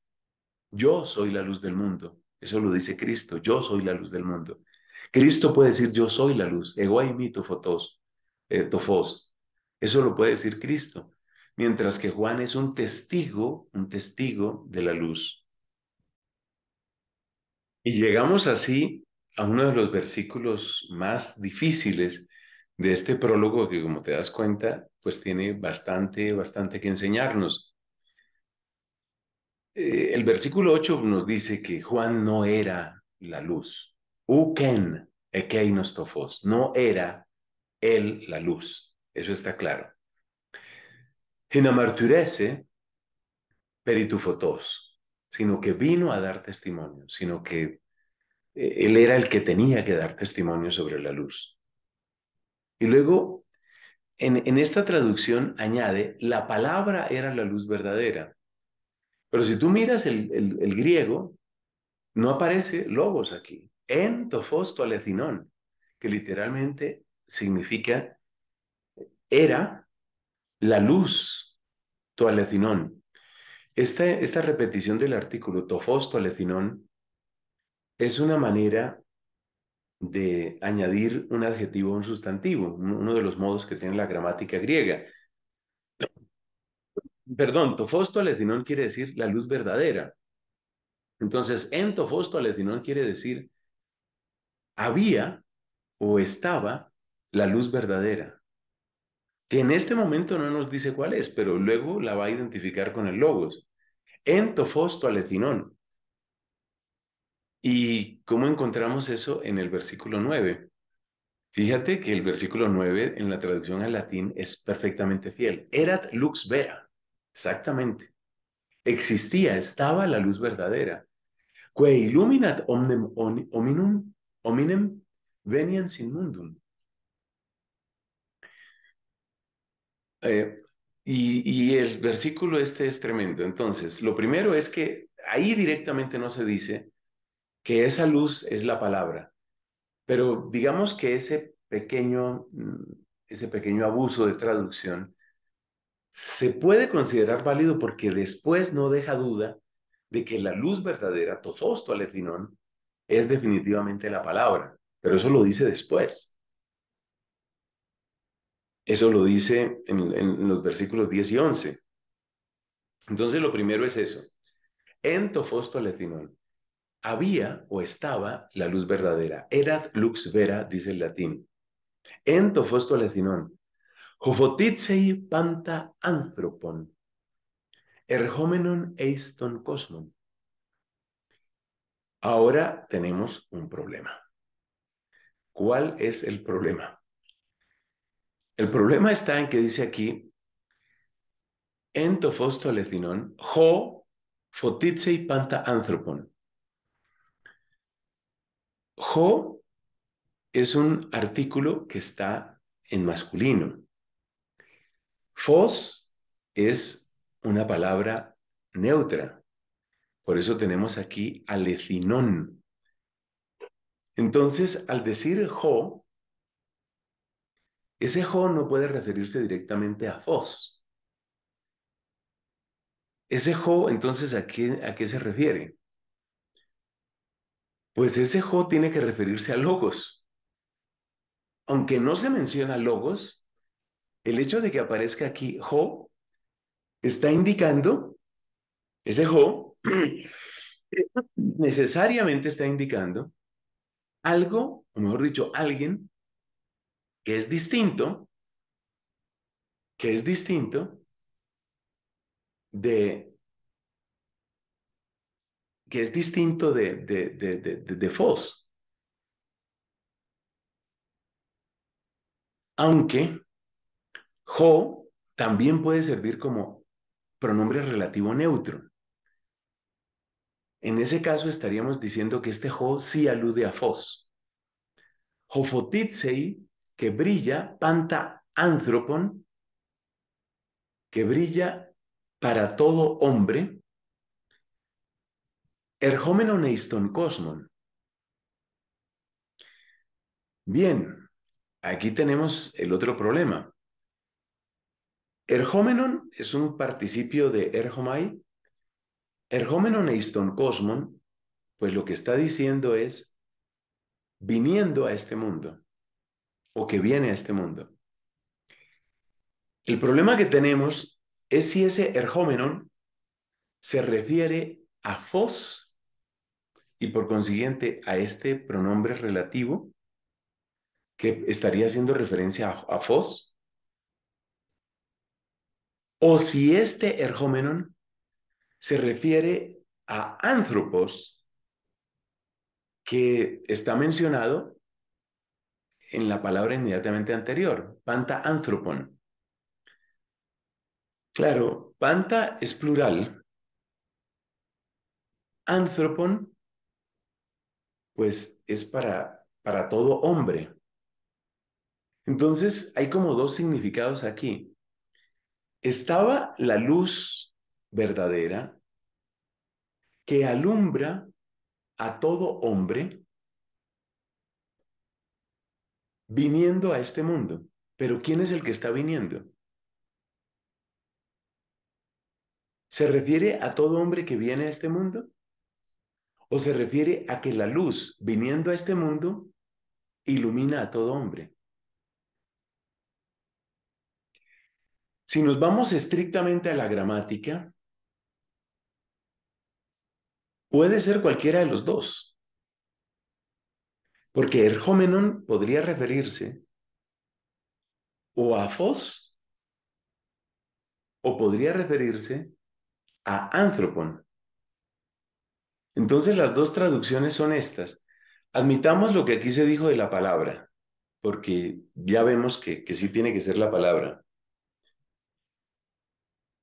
yo soy la luz del mundo. Eso lo dice Cristo, yo soy la luz del mundo. Cristo puede decir yo soy la luz, ego tofotos, eh, tofos. Eso lo puede decir Cristo. Mientras que Juan es un testigo, un testigo de la luz. Y llegamos así a uno de los versículos más difíciles de este prólogo que, como te das cuenta, pues tiene bastante, bastante que enseñarnos. Eh, el versículo 8 nos dice que Juan no era la luz. Uken ekeinostofos, no era él la luz. Eso está claro. Hinamarturese peritufotos, sino que vino a dar testimonio, sino que eh, él era el que tenía que dar testimonio sobre la luz. Y luego, en, esta traducción añade, la palabra era la luz verdadera. Pero si tú miras el, griego, no aparece logos aquí. En Tofos alecinón, que literalmente significa era la luz, toalecinón. Esta, esta repetición del artículo Tofos alecinón es una manera de añadir un adjetivo a un sustantivo, uno de los modos que tiene la gramática griega. Perdón, tofosto alecinón quiere decir la luz verdadera. Entonces, en tofosto alecinón quiere decir había o estaba la luz verdadera, que en este momento no nos dice cuál es, pero luego la va a identificar con el logos. En tofosto Alecinón. ¿Y cómo encontramos eso en el versículo 9? Fíjate que el versículo 9 en la traducción al latín es perfectamente fiel. Erat lux vera. Exactamente. Existía, estaba la luz verdadera. Que illuminat omnem veniens in mundum. Eh, y el versículo este es tremendo. Entonces, lo primero es que ahí directamente no se dice que esa luz es la palabra. Pero digamos que ese pequeño, mm, ese pequeño abuso de traducción se puede considerar válido porque después no deja duda de que la luz verdadera, tofosto aletinón, es definitivamente la palabra. Pero eso lo dice después. Eso lo dice en, los versículos 10 y 11. Entonces lo primero es eso. En tofosto aletinón había o estaba la luz verdadera. Erat lux vera, dice el latín. En tofosto Jo panta anthropon. Erhomenon eiston cosmon. Ahora tenemos un problema. ¿Cuál es el problema? El problema está en que dice aquí, en tofosto lecinón, jo fotitsei panta anthropon. Jo es un artículo que está en masculino. Fos es una palabra neutra. Por eso tenemos aquí alecinón. Entonces, al decir jo, ese jo no puede referirse directamente a fos. Ese jo, entonces, ¿a qué, a qué se refiere? pues ese jo tiene que referirse a logos. Aunque no se menciona logos, el hecho de que aparezca aquí jo está indicando, ese jo necesariamente está indicando algo, o mejor dicho, alguien que es distinto, que es distinto de que es distinto de, de, Aunque ho también puede servir como pronombre relativo neutro. En ese caso estaríamos diciendo que este ho sí alude a fos. Hofotitsei, que brilla, panta anthropon, que brilla para todo hombre, Erhomenon eiston cosmon. Bien, aquí tenemos el otro problema. Erhomenon es un participio de Erhomai. Erhomenon eiston cosmon, pues lo que está diciendo es viniendo a este mundo o que viene a este mundo. El problema que tenemos es si ese Erhomenon se refiere a fos y por consiguiente a este pronombre relativo que estaría haciendo referencia a, Fos, o si este ergómenon se refiere a Anthropos, que está mencionado en la palabra inmediatamente anterior, Panta Anthropon. Claro, Panta es plural, Anthropon pues es para, para todo hombre. Entonces hay como dos significados aquí. Estaba la luz verdadera que alumbra a todo hombre viniendo a este mundo. Pero ¿quién es el que está viniendo? ¿Se refiere a todo hombre que viene a este mundo? o se refiere a que la luz viniendo a este mundo ilumina a todo hombre. Si nos vamos estrictamente a la gramática, puede ser cualquiera de los dos. Porque ergomenon podría referirse o a fos o podría referirse a anthropon, entonces las dos traducciones son estas. Admitamos lo que aquí se dijo de la palabra, porque ya vemos que, sí tiene que ser la palabra.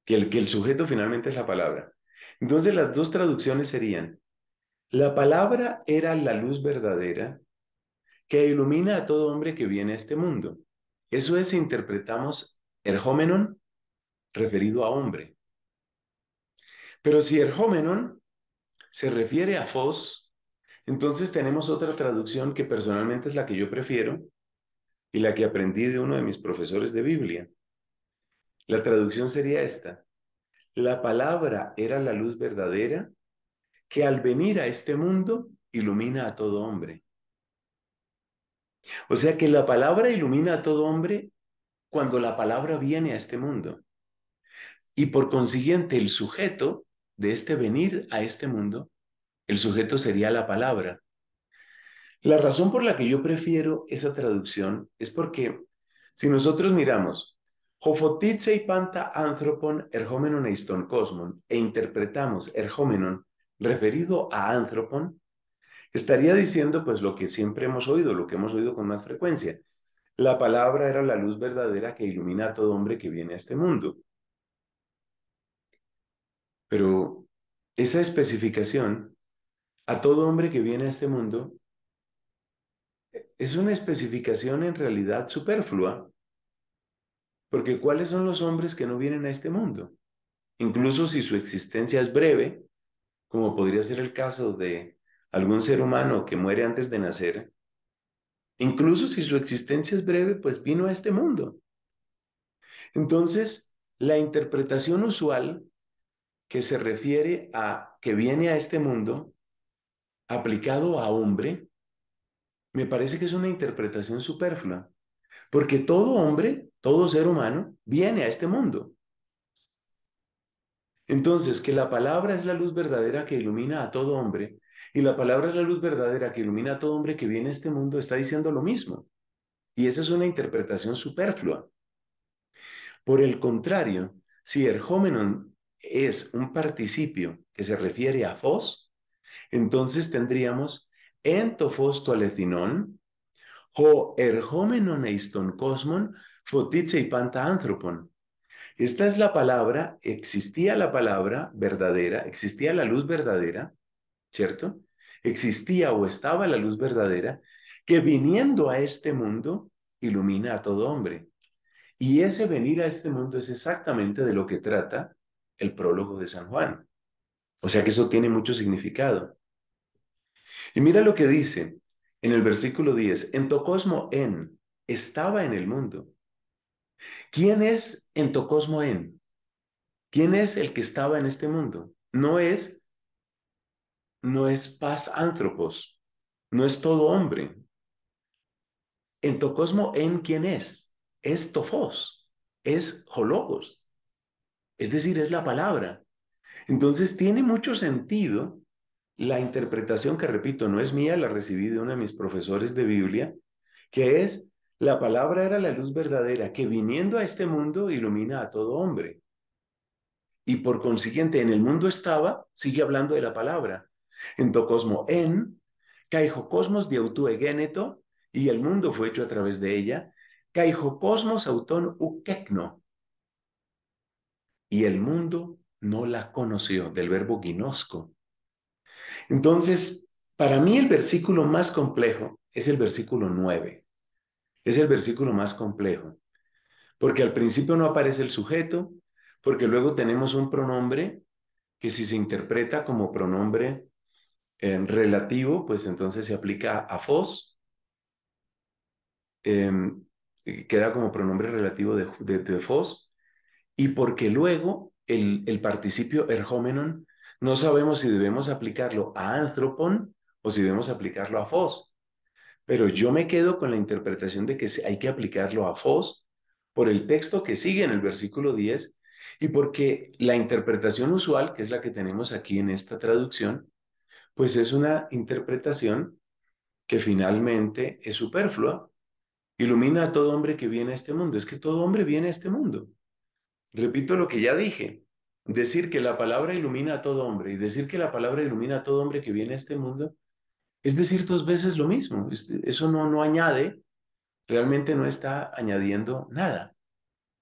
Que el, que el sujeto finalmente es la palabra. Entonces las dos traducciones serían, la palabra era la luz verdadera que ilumina a todo hombre que viene a este mundo. Eso es, interpretamos erjómenon referido a hombre. Pero si erjómenon se refiere a Fos, entonces tenemos otra traducción que personalmente es la que yo prefiero y la que aprendí de uno de mis profesores de Biblia. La traducción sería esta. La palabra era la luz verdadera que al venir a este mundo ilumina a todo hombre. O sea que la palabra ilumina a todo hombre cuando la palabra viene a este mundo. Y por consiguiente el sujeto de este venir a este mundo, el sujeto sería la palabra. La razón por la que yo prefiero esa traducción es porque si nosotros miramos y panta anthropon erhomenon eiston cosmon e interpretamos erhomenon referido a anthropon, estaría diciendo pues lo que siempre hemos oído, lo que hemos oído con más frecuencia. La palabra era la luz verdadera que ilumina a todo hombre que viene a este mundo. Pero esa especificación a todo hombre que viene a este mundo e, es una especificación en realidad superflua, porque ¿cuáles son los hombres que no vienen a este mundo? Incluso si su existencia es breve, como podría ser el caso de algún ser humano que muere antes de nacer, incluso si su existencia es breve, pues vino a este mundo. Entonces, la interpretación usual que se refiere a que viene a este mundo aplicado a hombre, me parece que es una interpretación superflua, porque todo hombre, todo ser humano, viene a este mundo. Entonces, que la palabra es la luz verdadera que ilumina a todo hombre, y la palabra es la luz verdadera que ilumina a todo hombre que viene a este mundo, está diciendo lo mismo. Y esa es una interpretación superflua. Por el contrario, si homenon es un participio que se refiere a fos, entonces tendríamos entofos toalecinón, ho erhomenon eiston cosmon, fotitse y panta anthropon. Esta es la palabra, existía la palabra verdadera, existía la luz verdadera, ¿cierto? Existía o estaba la luz verdadera que viniendo a este mundo ilumina a todo hombre. Y ese venir a este mundo es exactamente de lo que trata el prólogo de San Juan. O sea que eso tiene mucho significado. Y mira lo que dice en el versículo 10, Tocosmo en, estaba en el mundo. ¿Quién es Tocosmo en? ¿Quién es el que estaba en este mundo? No es, no es paz antropos, no es todo hombre. En tocosmo en, ¿quién es? Es tofos, es hologos, es decir, es la palabra. Entonces tiene mucho sentido la interpretación que, repito, no es mía, la recibí de uno de mis profesores de Biblia, que es, la palabra era la luz verdadera que viniendo a este mundo ilumina a todo hombre. Y por consiguiente, en el mundo estaba, sigue hablando de la palabra. En tocosmo en, cosmos de egeneto, y el mundo fue hecho a través de ella, cosmos auton ukekno, y el mundo no la conoció, del verbo ginosco. Entonces, para mí el versículo más complejo es el versículo 9. Es el versículo más complejo, porque al principio no aparece el sujeto, porque luego tenemos un pronombre que si se interpreta como pronombre eh, relativo, pues entonces se aplica a fos, em, queda como pronombre relativo de, de fos, y porque luego el, participio ergómenon no sabemos si debemos aplicarlo a anthropon o si debemos aplicarlo a fos. Pero yo me quedo con la interpretación de que hay que aplicarlo a fos por el texto que sigue en el versículo 10 y porque la interpretación usual, que es la que tenemos aquí en esta traducción, pues es una interpretación que finalmente es superflua, ilumina a todo hombre que viene a este mundo. Es que todo hombre viene a este mundo. Repito lo que ya dije. Decir que la palabra ilumina a todo hombre y decir que la palabra ilumina a todo hombre que viene a este mundo es decir dos veces lo mismo. Eso no, no añade, realmente no está añadiendo nada.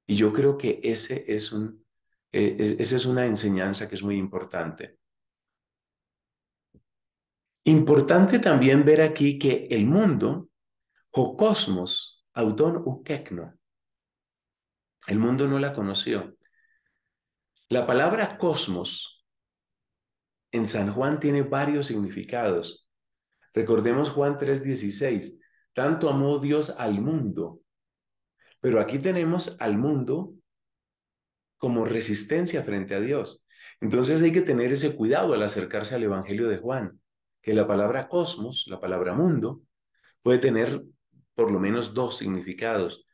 Y yo creo que ese es un, e, e, esa es una enseñanza que es muy importante. Importante también ver aquí que el mundo, o cosmos, autón kekno, el mundo no la conoció. La palabra cosmos en San Juan tiene varios significados. Recordemos Juan 3:16, tanto amó Dios al mundo. Pero aquí tenemos al mundo como resistencia frente a Dios. Entonces hay que tener ese cuidado al acercarse al Evangelio de Juan, que la palabra cosmos, la palabra mundo, puede tener por lo menos dos significados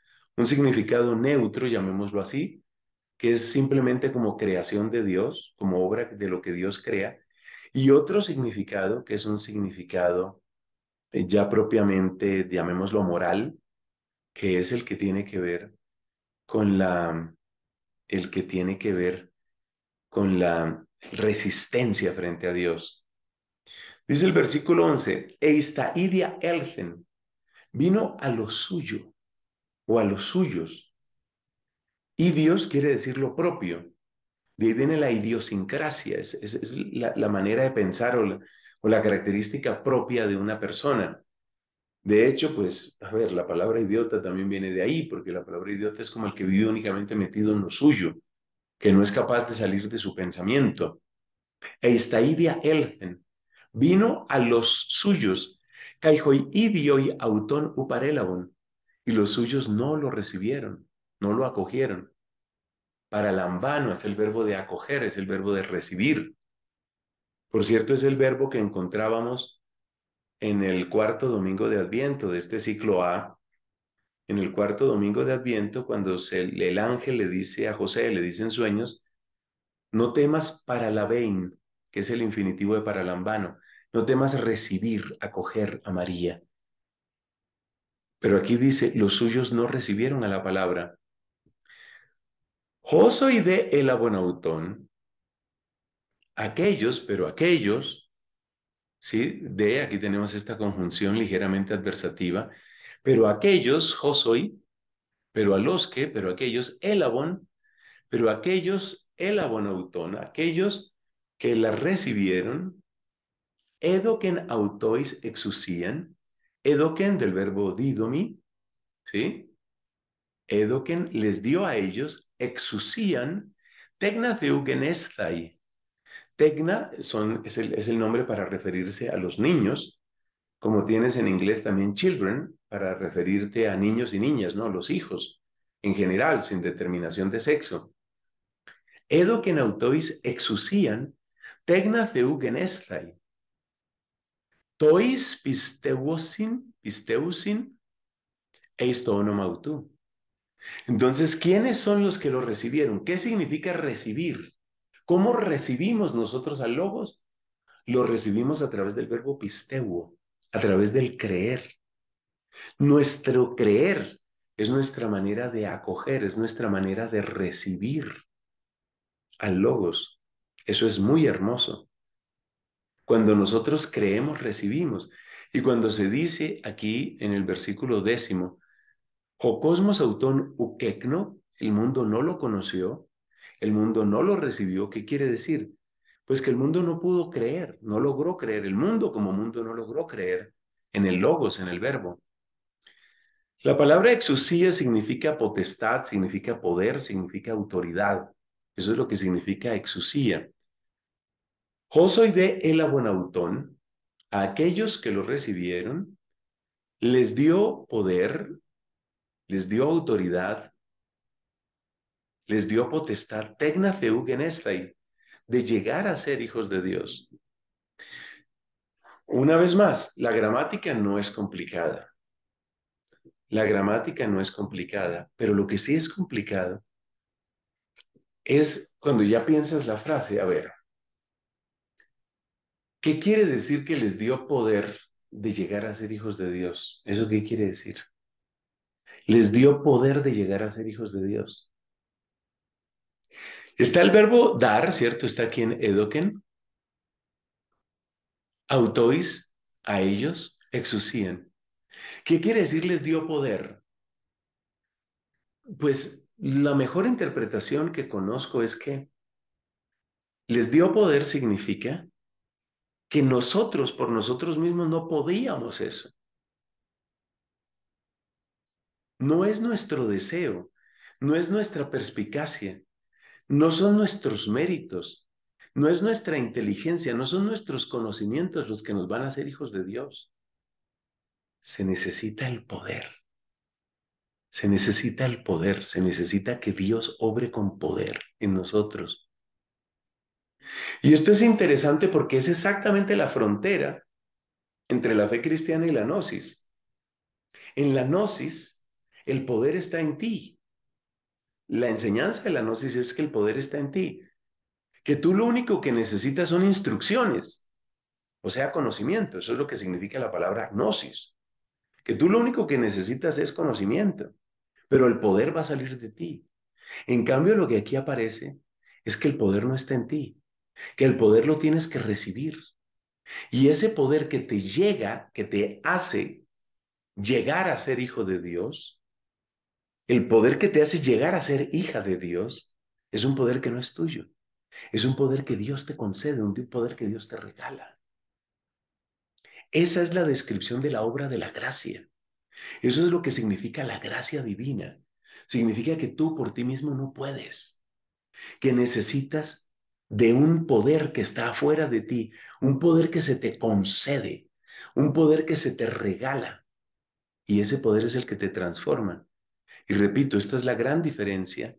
un significado neutro, llamémoslo así, que es simplemente como creación de Dios, como obra de lo que Dios crea, y otro significado que es un significado eh, ya propiamente, llamémoslo moral, que es el que tiene que ver con la, el que tiene que ver con la resistencia frente a Dios. Dice el versículo 11, e idia Elfen vino a lo suyo, o a los suyos. Idios quiere decir lo propio. De ahí viene la idiosincrasia, es, la, manera de pensar o la, característica propia de una persona. De hecho, pues, a ver, la palabra idiota también viene de ahí, porque la palabra idiota es como el que vive únicamente metido en lo suyo, que no es capaz de salir de su pensamiento. Eistaidia elzen vino a los suyos, caijoi idioi auton uparelabon, y los suyos no lo recibieron, no lo acogieron. Para lambano es el verbo de acoger, es el verbo de recibir. Por cierto, es el verbo que encontrábamos en el cuarto domingo de Adviento de este ciclo A, en el cuarto domingo de Adviento, cuando el ángel le dice a José, le dice en sueños, no temas para la que es el infinitivo de paralambano, no temas recibir, acoger a María. Pero aquí dice, los suyos no recibieron a la palabra. de el abonautón, aquellos, pero aquellos, ¿sí? De, aquí tenemos esta conjunción ligeramente adversativa, pero aquellos, Josoi, pero a los que, pero aquellos, el abon, pero aquellos, el abonautón, aquellos que la recibieron, edoquen autois exusían, Edoquen, del verbo didomi, ¿sí? Edoquen les dio a ellos, exusían, tegna theugenesthai. Tegna son, es, el, nombre para referirse a los niños, como tienes en inglés también children, para referirte a niños y niñas, ¿no? Los hijos, en general, sin determinación de sexo. Edoquen autois exusían, tegna theugenesthai tois pisteusin, Entonces, ¿quiénes son los que lo recibieron? ¿Qué significa recibir? ¿Cómo recibimos nosotros al Logos? Lo recibimos a través del verbo pisteuo, a través del creer. Nuestro creer es nuestra manera de acoger, es nuestra manera de recibir al Logos. Eso es muy hermoso. Cuando nosotros creemos, recibimos. Y cuando se dice aquí en el versículo décimo, o cosmos autón uquecno, el mundo no lo conoció, el mundo no lo recibió, ¿qué quiere decir? Pues que el mundo no pudo creer, no logró creer, el mundo como mundo no logró creer en el logos, en el verbo. La palabra exusía significa potestad, significa poder, significa autoridad. Eso es lo que significa exusía. Josué el Abonautón, a aquellos que lo recibieron, les dio poder, les dio autoridad, les dio potestad, genestai, de llegar a ser hijos de Dios. Una vez más, la gramática no es complicada. La gramática no es complicada, pero lo que sí es complicado es cuando ya piensas la frase, a ver, ¿Qué quiere decir que les dio poder de llegar a ser hijos de Dios? ¿Eso qué quiere decir? Les dio poder de llegar a ser hijos de Dios. Está el verbo dar, ¿cierto? Está aquí en edoken. Autois, a ellos, exusían. ¿Qué quiere decir les dio poder? Pues la mejor interpretación que conozco es que les dio poder significa que nosotros por nosotros mismos no podíamos eso. No es nuestro deseo, no es nuestra perspicacia, no son nuestros méritos, no es nuestra inteligencia, no son nuestros conocimientos los que nos van a hacer hijos de Dios. Se necesita el poder. Se necesita el poder, se necesita que Dios obre con poder en nosotros y esto es interesante porque es exactamente la frontera entre la fe cristiana y la gnosis. En la gnosis, el poder está en ti. La enseñanza de la gnosis es que el poder está en ti, que tú lo único que necesitas son instrucciones, o sea, conocimiento, eso es lo que significa la palabra gnosis, que tú lo único que necesitas es conocimiento, pero el poder va a salir de ti. En cambio, lo que aquí aparece es que el poder no está en ti, que el poder lo tienes que recibir. Y ese poder que te llega, que te hace llegar a ser hijo de Dios, el poder que te hace llegar a ser hija de Dios, es un poder que no es tuyo. Es un poder que Dios te concede, un poder que Dios te regala. Esa es la descripción de la obra de la gracia. Eso es lo que significa la gracia divina. Significa que tú por ti mismo no puedes, que necesitas de un poder que está afuera de ti, un poder que se te concede, un poder que se te regala. Y ese poder es el que te transforma. Y repito, esta es la gran diferencia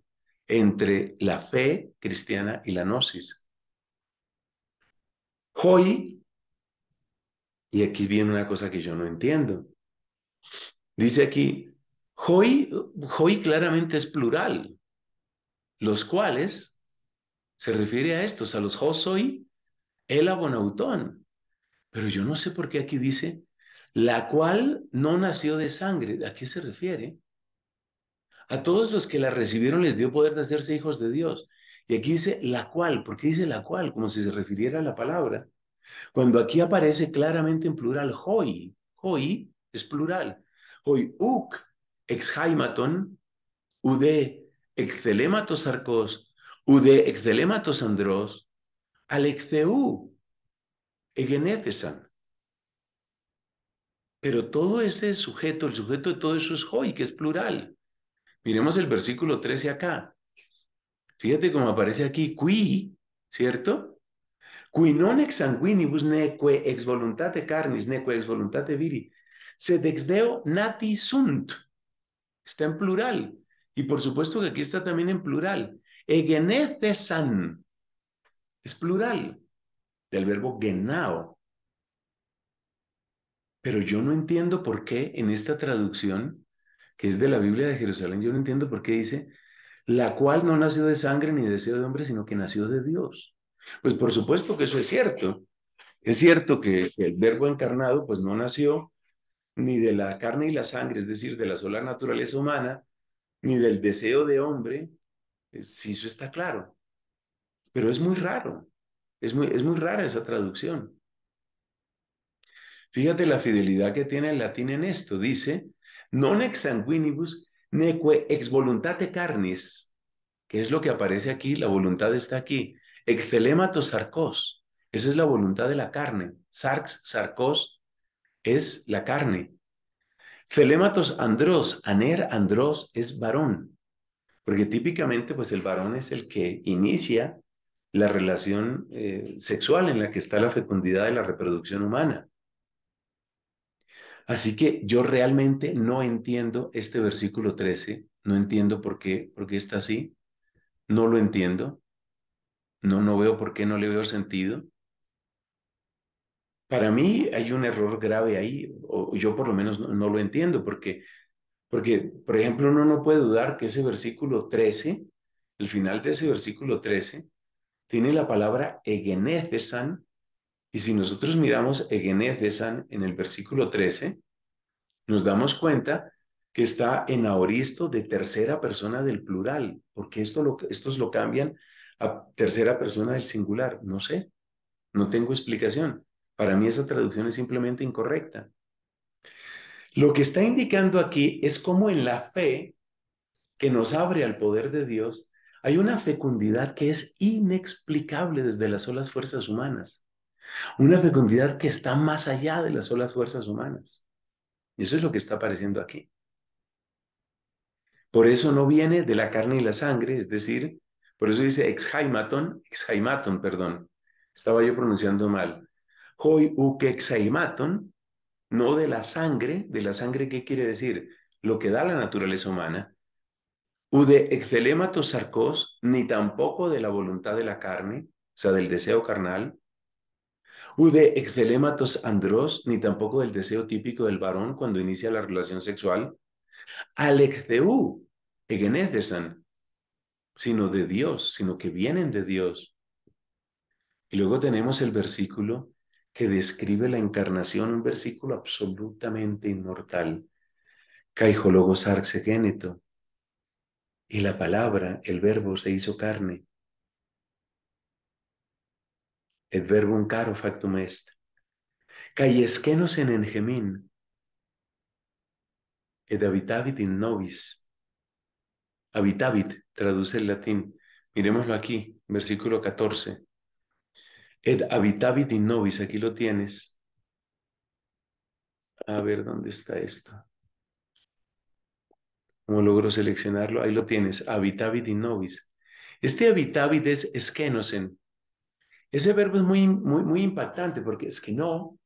entre la fe cristiana y la gnosis. Hoy, y aquí viene una cosa que yo no entiendo. Dice aquí, hoy, hoy claramente es plural, los cuales se refiere a estos, a los Josoi, el abonautón. Pero yo no sé por qué aquí dice, la cual no nació de sangre. ¿A qué se refiere? A todos los que la recibieron les dio poder de hacerse hijos de Dios. Y aquí dice la cual, ¿por qué dice la cual? Como si se refiriera a la palabra. Cuando aquí aparece claramente en plural hoi, hoi es plural. Hoi uk, exhaimaton, ude, excelematos arcos, Ude excelematos andros, alexeu, egenetesan. Pero todo ese sujeto, el sujeto de todo eso es hoy, que es plural. Miremos el versículo 13 acá. Fíjate cómo aparece aquí, qui, ¿cierto? Qui non ex sanguinibus neque ex voluntate carnis, neque ex voluntate viri, sed ex nati sunt. Está en plural. Y por supuesto que aquí está también en plural. Egenethesan es plural del verbo genao. Pero yo no entiendo por qué en esta traducción, que es de la Biblia de Jerusalén, yo no entiendo por qué dice, la cual no nació de sangre ni deseo de hombre, sino que nació de Dios. Pues por supuesto que eso es cierto. Es cierto que el verbo encarnado pues no nació ni de la carne y la sangre, es decir, de la sola naturaleza humana, ni del deseo de hombre, eh, sí, eso está claro. Pero es muy raro. Es muy, rara esa traducción. Fíjate la fidelidad que tiene el latín en esto. Dice, non ex sanguinibus neque ex voluntate carnis, que es lo que aparece aquí, la voluntad está aquí. Excelematos sarcos, esa es la voluntad de la carne. Sarx, sarcos, es la carne. Celematos andros, aner andros es varón. Porque típicamente, pues el varón es el que inicia la relación eh, sexual en la que está la fecundidad de la reproducción humana. Así que yo realmente no entiendo este versículo 13, no entiendo por qué, por qué está así, no lo entiendo, no, no veo por qué, no le veo sentido. Para mí hay un error grave ahí, o yo por lo menos no lo entiendo, porque porque, por ejemplo, uno no puede dudar que ese versículo 13, el final de ese versículo 13, tiene la palabra EGENÉFESAN. Y si nosotros miramos egenécesan en el versículo 13, nos damos cuenta que está en aoristo de tercera persona del plural, porque esto estos lo cambian a tercera persona del singular. No sé, no tengo explicación. Para mí esa traducción es simplemente incorrecta. Lo que está indicando aquí es cómo en la fe que nos abre al poder de Dios, hay una fecundidad que es inexplicable desde las solas fuerzas humanas. Una fecundidad que está más allá de las solas fuerzas humanas. Y eso es lo que está apareciendo aquí. Por eso no viene de la carne y la sangre, es decir, por eso dice exhaimaton, exhaimaton, perdón. Estaba yo pronunciando mal. Hoi uke exhaimaton, no de la sangre, de la sangre, ¿qué quiere decir? Lo que da la naturaleza humana, u de arcos, ni tampoco de la voluntad de la carne, o sea, del deseo carnal, u de excelematos andros, ni tampoco del deseo típico del varón cuando inicia la relación sexual, alexeu, egenethesan, sino de Dios, sino que vienen de Dios. Y luego tenemos el versículo que describe la encarnación, un versículo absolutamente inmortal. Caijologos genito Y la palabra, el verbo, se hizo carne. Et verbum caro factum est. Caiesquenos en engemín. Et habitavit in nobis. Habitavit, traduce el latín. Miremoslo aquí, versículo 14. Et habitavit in nobis, aquí lo tienes. A ver dónde está esto. ¿Cómo logro seleccionarlo? Ahí lo tienes, habitavit in nobis. Este habitavit es eskenosen. Ese verbo es muy, muy, muy impactante porque es que no,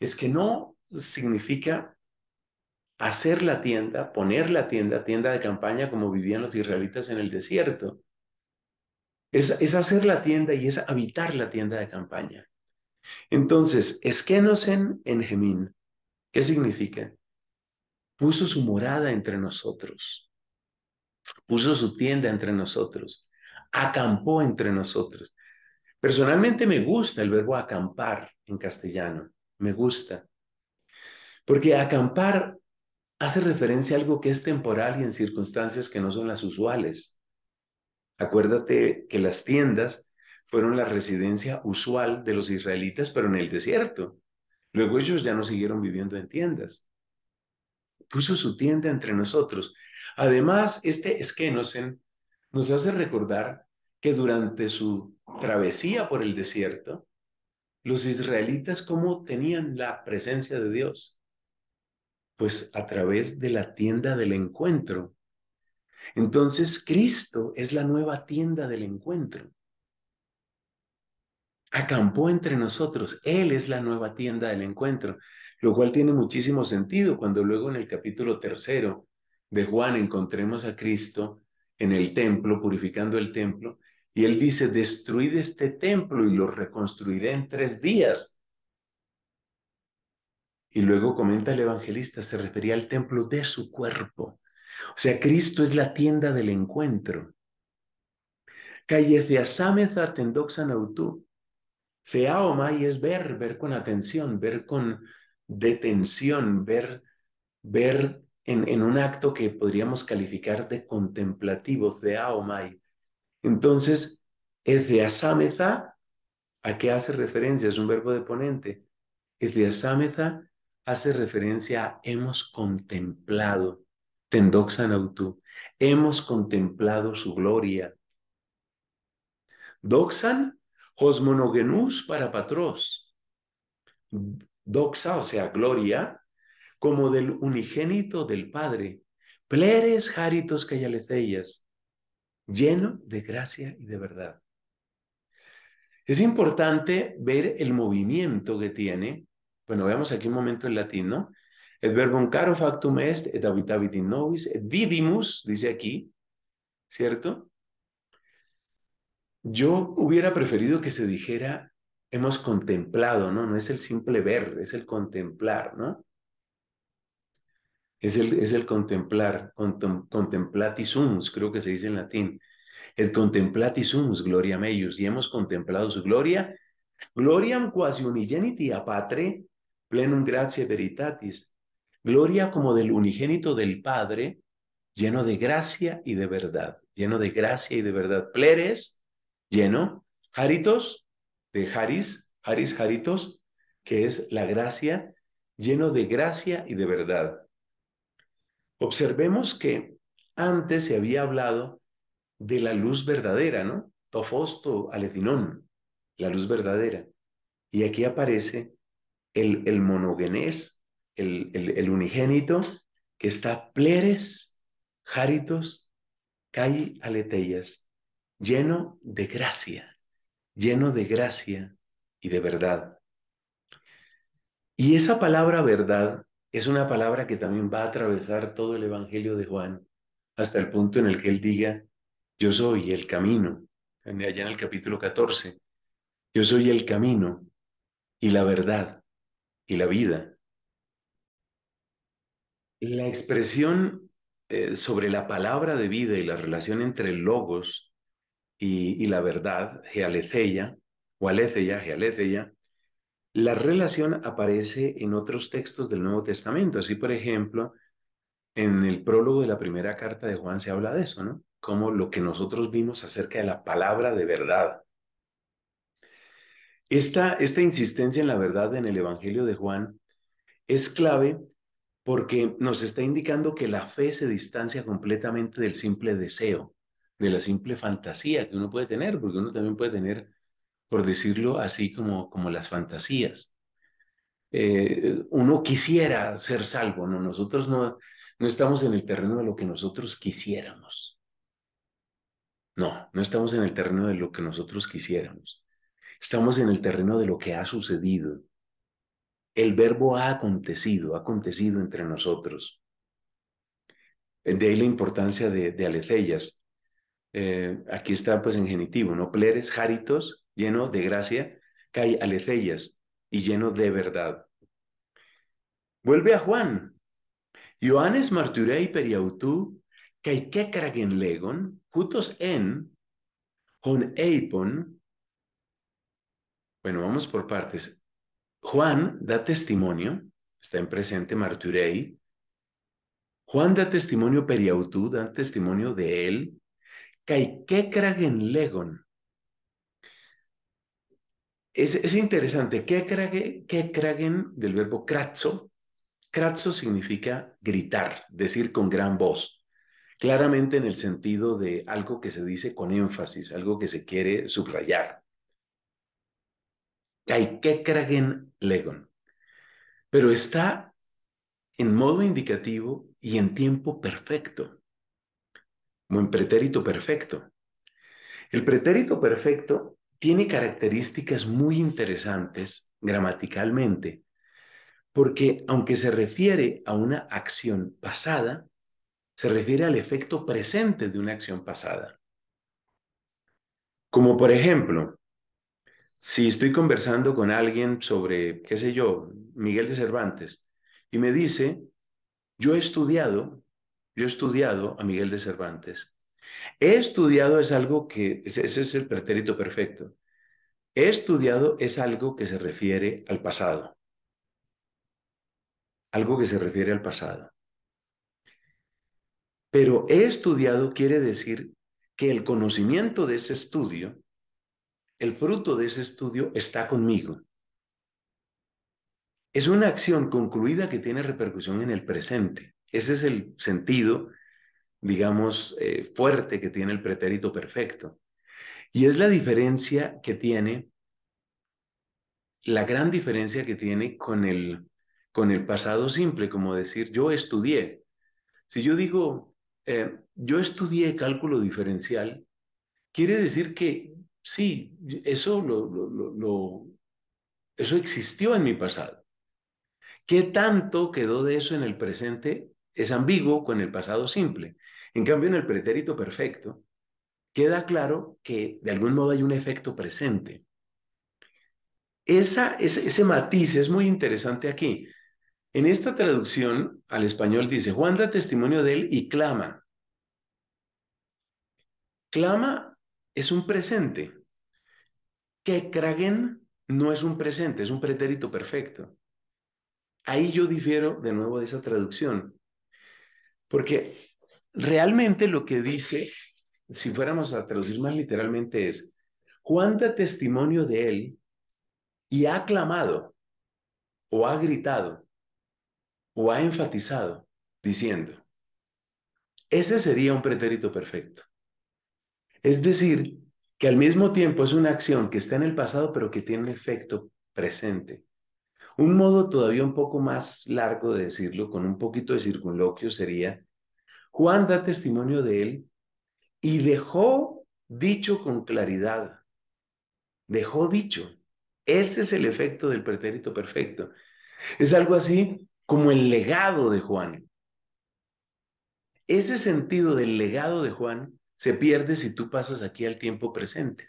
es que no significa hacer la tienda, poner la tienda, tienda de campaña como vivían los israelitas en el desierto. Es, hacer la tienda y es habitar la tienda de campaña. Entonces, que en Gemín, ¿qué significa? Puso su morada entre nosotros, puso su tienda entre nosotros, acampó entre nosotros. Personalmente me gusta el verbo acampar en castellano, me gusta, porque acampar hace referencia a algo que es temporal y en circunstancias que no son las usuales. Acuérdate que las tiendas fueron la residencia usual de los israelitas, pero en el desierto. Luego ellos ya no siguieron viviendo en tiendas. Puso su tienda entre nosotros. Además, este Esquenosen nos hace recordar que durante su travesía por el desierto, los israelitas cómo tenían la presencia de Dios. Pues a través de la tienda del encuentro, entonces Cristo es la nueva tienda del encuentro. Acampó entre nosotros, Él es la nueva tienda del encuentro, lo cual tiene muchísimo sentido cuando luego en el capítulo tercero de Juan encontremos a Cristo en el templo, purificando el templo, y Él dice, destruid este templo y lo reconstruiré en tres días. Y luego comenta el evangelista, se refería al templo de su cuerpo. O sea, Cristo es la tienda del encuentro. Calletheasamezat tendoxa nautu. es ver, ver con atención, ver con detención, ver, ver en, un acto que podríamos calificar de contemplativo, Theaomai. Entonces, Etheasameza, ¿a qué hace referencia? Es un verbo de deponente. ezeasameza hace referencia a hemos contemplado Tendoxan Hemos contemplado su gloria. Doxan, monogenus para Patros. Doxa, o sea, gloria, como del unigénito del Padre. Pleres haritos cayaleceyas, lleno de gracia y de verdad. Es importante ver el movimiento que tiene. Bueno, veamos aquí un momento el ¿no? Et verbum caro factum est, et habitabit in nobis, et vidimus, dice aquí, ¿cierto? Yo hubiera preferido que se dijera, hemos contemplado, ¿no? No es el simple ver, es el contemplar, ¿no? Es el, es el contemplar, contemplatis creo que se dice en latín. Et contemplatis uns, gloria meius, y hemos contemplado su gloria, gloriam quasi unigenitia a patre, plenum gratia veritatis, Gloria como del unigénito del Padre, lleno de gracia y de verdad, lleno de gracia y de verdad. Pleres, lleno. Jaritos, de Haris, Haris Jaritos, que es la gracia, lleno de gracia y de verdad. Observemos que antes se había hablado de la luz verdadera, ¿no? Tofosto, aletinón, la luz verdadera. Y aquí aparece el, el monogenés, el, unigénito, que está pleres, jaritos, calle aletellas, lleno de gracia, lleno de gracia y de verdad. Y esa palabra verdad es una palabra que también va a atravesar todo el Evangelio de Juan, hasta el punto en el que él diga, yo soy el camino, allá en el capítulo 14, yo soy el camino y la verdad y la vida. La expresión eh, sobre la palabra de vida y la relación entre el logos y, la verdad, gealeceya, o Aleceia, Gealeceya, la relación aparece en otros textos del Nuevo Testamento. Así, por ejemplo, en el prólogo de la primera carta de Juan se habla de eso, ¿no? Como lo que nosotros vimos acerca de la palabra de verdad. Esta, esta insistencia en la verdad en el Evangelio de Juan es clave porque nos está indicando que la fe se distancia completamente del simple deseo, de la simple fantasía que uno puede tener, porque uno también puede tener, por decirlo así, como, como las fantasías. Eh, uno quisiera ser salvo, no, nosotros no, no estamos en el terreno de lo que nosotros quisiéramos. No, no estamos en el terreno de lo que nosotros quisiéramos. Estamos en el terreno de lo que ha sucedido, el verbo ha acontecido, ha acontecido entre nosotros. Eh, de ahí la importancia de, de eh, aquí está pues en genitivo, ¿no? Pleres, jaritos, lleno de gracia, cae alecellas y lleno de verdad. Vuelve a Juan. marturei que legon, jutos en, hon eipon. Bueno, vamos por partes. Juan da testimonio, está en presente Marturei. Juan da testimonio periautú, da testimonio de él. Kaikekragen legon. Es, es interesante, kekragen del verbo kratzo. Kratzo significa gritar, decir con gran voz. Claramente en el sentido de algo que se dice con énfasis, algo que se quiere subrayar. Legon. Pero está en modo indicativo y en tiempo perfecto, como en pretérito perfecto. El pretérito perfecto tiene características muy interesantes gramaticalmente, porque aunque se refiere a una acción pasada, se refiere al efecto presente de una acción pasada. Como por ejemplo, si estoy conversando con alguien sobre, qué sé yo, Miguel de Cervantes, y me dice, yo he estudiado, yo he estudiado a Miguel de Cervantes. He estudiado es algo que, ese, es el pretérito perfecto. He estudiado es algo que se refiere al pasado. Algo que se refiere al pasado. Pero he estudiado quiere decir que el conocimiento de ese estudio el fruto de ese estudio está conmigo. Es una acción concluida que tiene repercusión en el presente. Ese es el sentido, digamos, eh, fuerte que tiene el pretérito perfecto. Y es la diferencia que tiene, la gran diferencia que tiene con el, con el pasado simple, como decir, yo estudié. Si yo digo, eh, yo estudié cálculo diferencial, quiere decir que sí, eso, eso existió en mi pasado. ¿Qué tanto quedó de eso en el presente? Es ambiguo con el pasado simple. En cambio, en el pretérito perfecto, queda claro que de algún modo hay un efecto presente. Esa, ese matiz es muy interesante aquí. En esta traducción al español dice, Juan da testimonio de él y clama. Clama es un presente que Kragen no es un presente, es un pretérito perfecto. Ahí yo difiero de nuevo de esa traducción, porque realmente lo que dice, si fuéramos a traducir más literalmente, es, Juan testimonio de él y ha clamado, o ha gritado, o ha enfatizado, diciendo, ese sería un pretérito perfecto. Es decir, que al mismo tiempo es una acción que está en el pasado, pero que tiene un efecto presente. Un modo todavía un poco más largo de decirlo, con un poquito de circunloquio, sería, Juan da testimonio de él y dejó dicho con claridad, dejó dicho. Ese es el efecto del pretérito perfecto. Es algo así como el legado de Juan. Ese sentido del legado de Juan se pierde si tú pasas aquí al tiempo presente.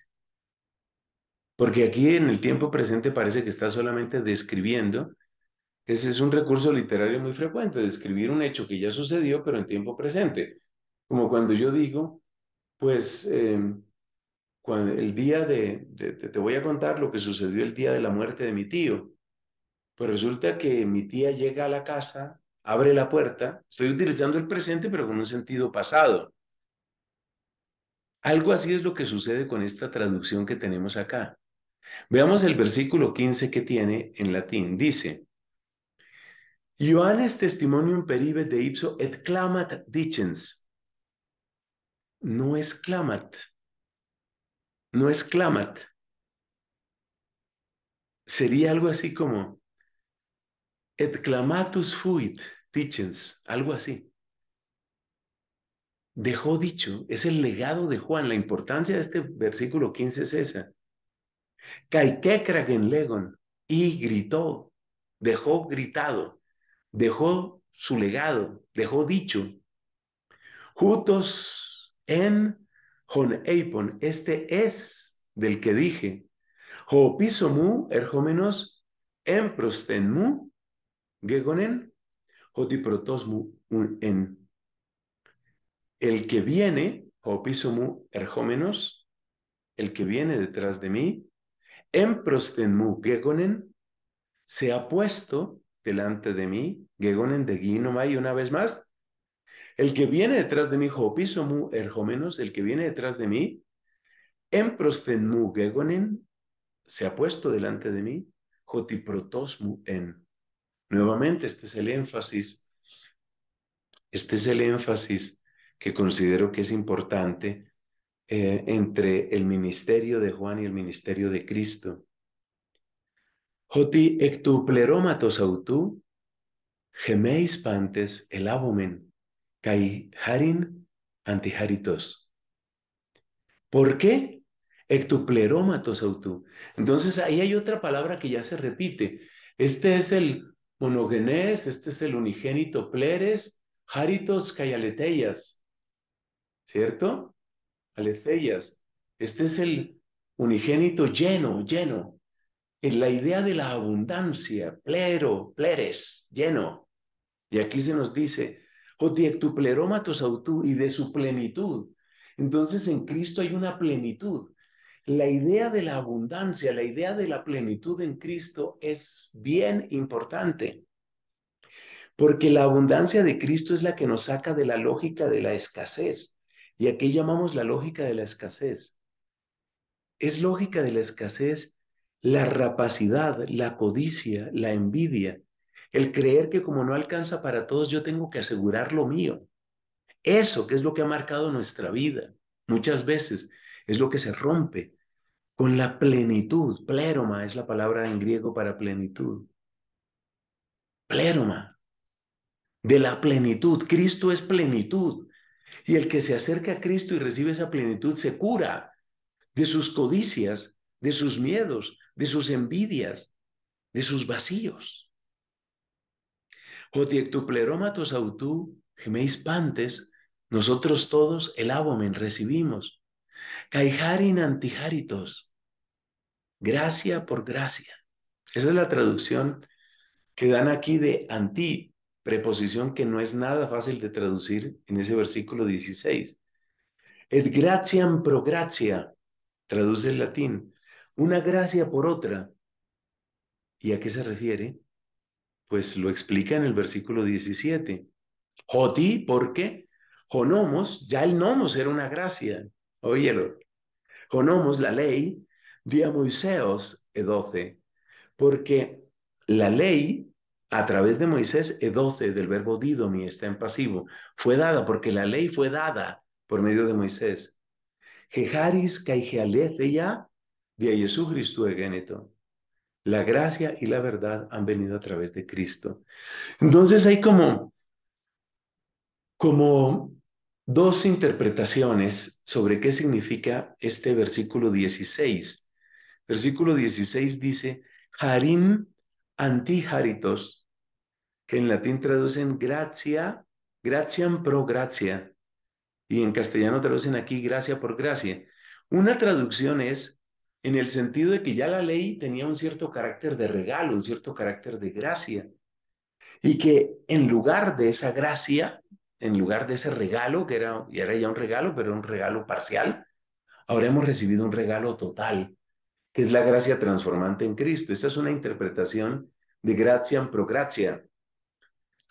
Porque aquí en el tiempo presente parece que estás solamente describiendo. Ese es un recurso literario muy frecuente, describir un hecho que ya sucedió, pero en tiempo presente. Como cuando yo digo, pues em, cuando el día de, de, te voy a contar lo que sucedió el día de la muerte de mi tío. Pues resulta que mi tía llega a la casa, abre la puerta, estoy utilizando el presente pero con un sentido pasado. Algo así es lo que sucede con esta traducción que tenemos acá. Veamos el versículo 15 que tiene en latín. Dice, Ioannes testimonium peribet de ipso et clamat dicens. No es clamat. No es clamat. Sería algo así como et clamatus fuit dicens, algo así dejó dicho, es el legado de Juan. La importancia de este versículo 15 es esa. legon y gritó, dejó gritado, dejó su legado, dejó dicho. Jutos en Hon Eipon, este es del que dije. Hopisomu erjómenos en prostenmu gegonen, mu en el que viene, hopisomu erjómenos, el que viene detrás de mí, emprostenmu gegonen, se ha puesto delante de mí, gegonen de guinomai una vez más, el que viene detrás de mí, Hopisumu erjómenos, el que viene detrás de mí, emprostenmu gegonen, se ha puesto delante de mí, jotiprotosmu en. Nuevamente, este es el énfasis. Este es el énfasis que considero que es importante eh, entre el ministerio de Juan y el ministerio de Cristo. Hoti plerómatos autú, gemeis pantes el abomen, kai harin antiharitos. ¿Por qué? plerómatos autú. Entonces ahí hay otra palabra que ya se repite. Este es el monogenés, este es el unigénito pleres, haritos cayaleteyas. ¿cierto? este es el unigénito lleno, lleno. Es la idea de la abundancia, plero, pleres, lleno. Y aquí se nos dice, oh, y de su plenitud. Entonces en Cristo hay una plenitud. La idea de la abundancia, la idea de la plenitud en Cristo es bien importante, porque la abundancia de Cristo es la que nos saca de la lógica de la escasez. Y aquí llamamos la lógica de la escasez. Es lógica de la escasez la rapacidad, la codicia, la envidia, el creer que como no alcanza para todos, yo tengo que asegurar lo mío. Eso que es lo que ha marcado nuestra vida muchas veces es lo que se rompe con la plenitud. Pléroma es la palabra en griego para plenitud. Pléroma. De la plenitud. Cristo es plenitud. Y el que se acerca a Cristo y recibe esa plenitud se cura de sus codicias, de sus miedos, de sus envidias, de sus vacíos. Jotiectuplerómatos autú, geméis pantes, nosotros todos el abomen recibimos. Caijarin antijaritos, gracia por gracia. Esa es la traducción que dan aquí de anti preposición que no es nada fácil de traducir en ese versículo 16. Et gratiam pro gratia, traduce el latín, una gracia por otra. ¿Y a qué se refiere? Pues lo explica en el versículo 17. Joti, ¿por qué? Jonomos, ya el nomos era una gracia, óyelo. Jonomos, la ley, dia Moiseos, 12, e porque la ley a través de Moisés, e del verbo didomi está en pasivo, fue dada porque la ley fue dada por medio de Moisés. Jejaris ya, de Jesucristo egeneto. La gracia y la verdad han venido a través de Cristo. Entonces hay como, como dos interpretaciones sobre qué significa este versículo 16. Versículo 16 dice, Harim antiharitos que en latín traducen gracia, gratiam pro gracia, y en castellano traducen aquí gracia por gracia. Una traducción es en el sentido de que ya la ley tenía un cierto carácter de regalo, un cierto carácter de gracia, y que en lugar de esa gracia, en lugar de ese regalo, que era, era ya un regalo, pero un regalo parcial, ahora hemos recibido un regalo total, que es la gracia transformante en Cristo. Esa es una interpretación de gratiam pro gratia.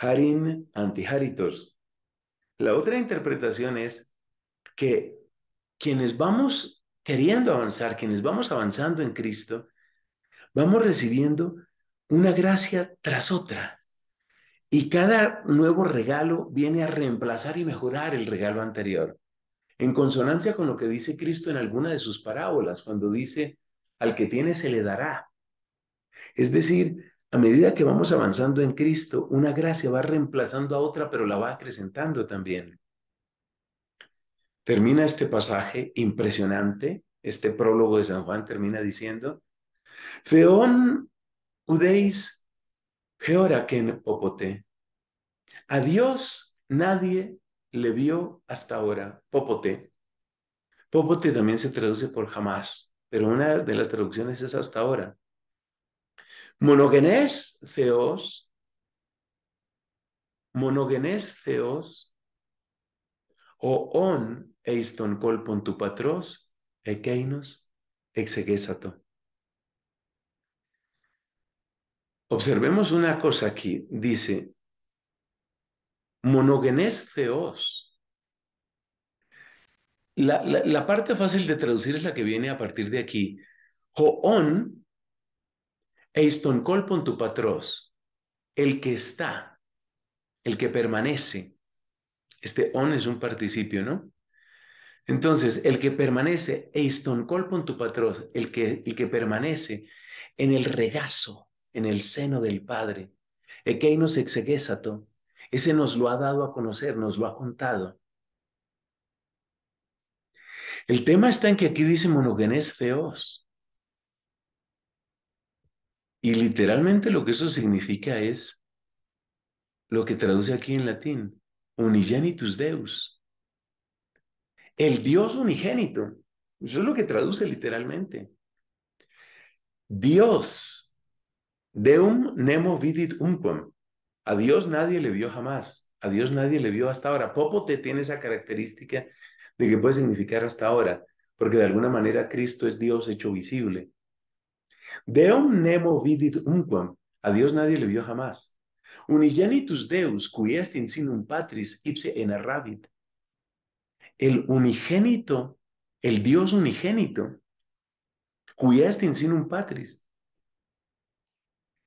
Harin antiharitos. La otra interpretación es que quienes vamos queriendo avanzar, quienes vamos avanzando en Cristo, vamos recibiendo una gracia tras otra. Y cada nuevo regalo viene a reemplazar y mejorar el regalo anterior, en consonancia con lo que dice Cristo en alguna de sus parábolas, cuando dice, al que tiene se le dará. Es decir, a medida que vamos avanzando en Cristo, una gracia va reemplazando a otra, pero la va acrecentando también. Termina este pasaje impresionante, este prólogo de San Juan termina diciendo, Feón udeis en popote. A Dios nadie le vio hasta ahora popote. Popote también se traduce por jamás, pero una de las traducciones es hasta ahora monogenes Zeos, monogenes Zeos, o on eiston colpon tu patros, ekeinos, exegesato. Observemos una cosa aquí, dice, Monogenes, Theos. La, parte fácil de traducir es la que viene a partir de aquí. Joón Eiston colpon tu patros, el que está, el que permanece. Este on es un participio, ¿no? Entonces, el que permanece, eiston colpon tu patros, el que, el que permanece en el regazo, en el seno del Padre. Ekeinos ese nos lo ha dado a conocer, nos lo ha contado. El tema está en que aquí dice monogenes feos. Y literalmente lo que eso significa es lo que traduce aquí en latín, unigenitus Deus. El Dios unigénito. Eso es lo que traduce literalmente. Dios, deum nemo vidit unquam. A Dios nadie le vio jamás. A Dios nadie le vio hasta ahora. Popote tiene esa característica de que puede significar hasta ahora, porque de alguna manera Cristo es Dios hecho visible. Deum nemo vidit unquam, a Dios nadie le vio jamás. Unigenitus Deus, cui est in sinum patris, ipse enarrabit. El unigénito, el Dios unigénito, cui est in sinum patris.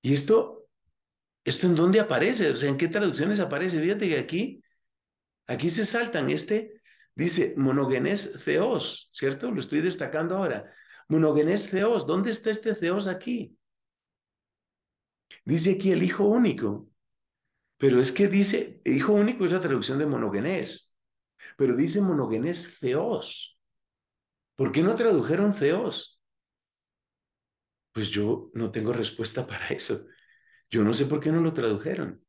Y esto, esto en dónde aparece, o sea, en qué traducciones aparece. Fíjate que aquí, aquí se saltan este, dice monogenes theos, ¿cierto? Lo estoy destacando ahora. Monogenés Zeos, ¿dónde está este Zeos aquí? Dice aquí el hijo único. Pero es que dice, hijo único es la traducción de monogenes Pero dice monogenes Zeos. ¿Por qué no tradujeron Zeos? Pues yo no tengo respuesta para eso. Yo no sé por qué no lo tradujeron.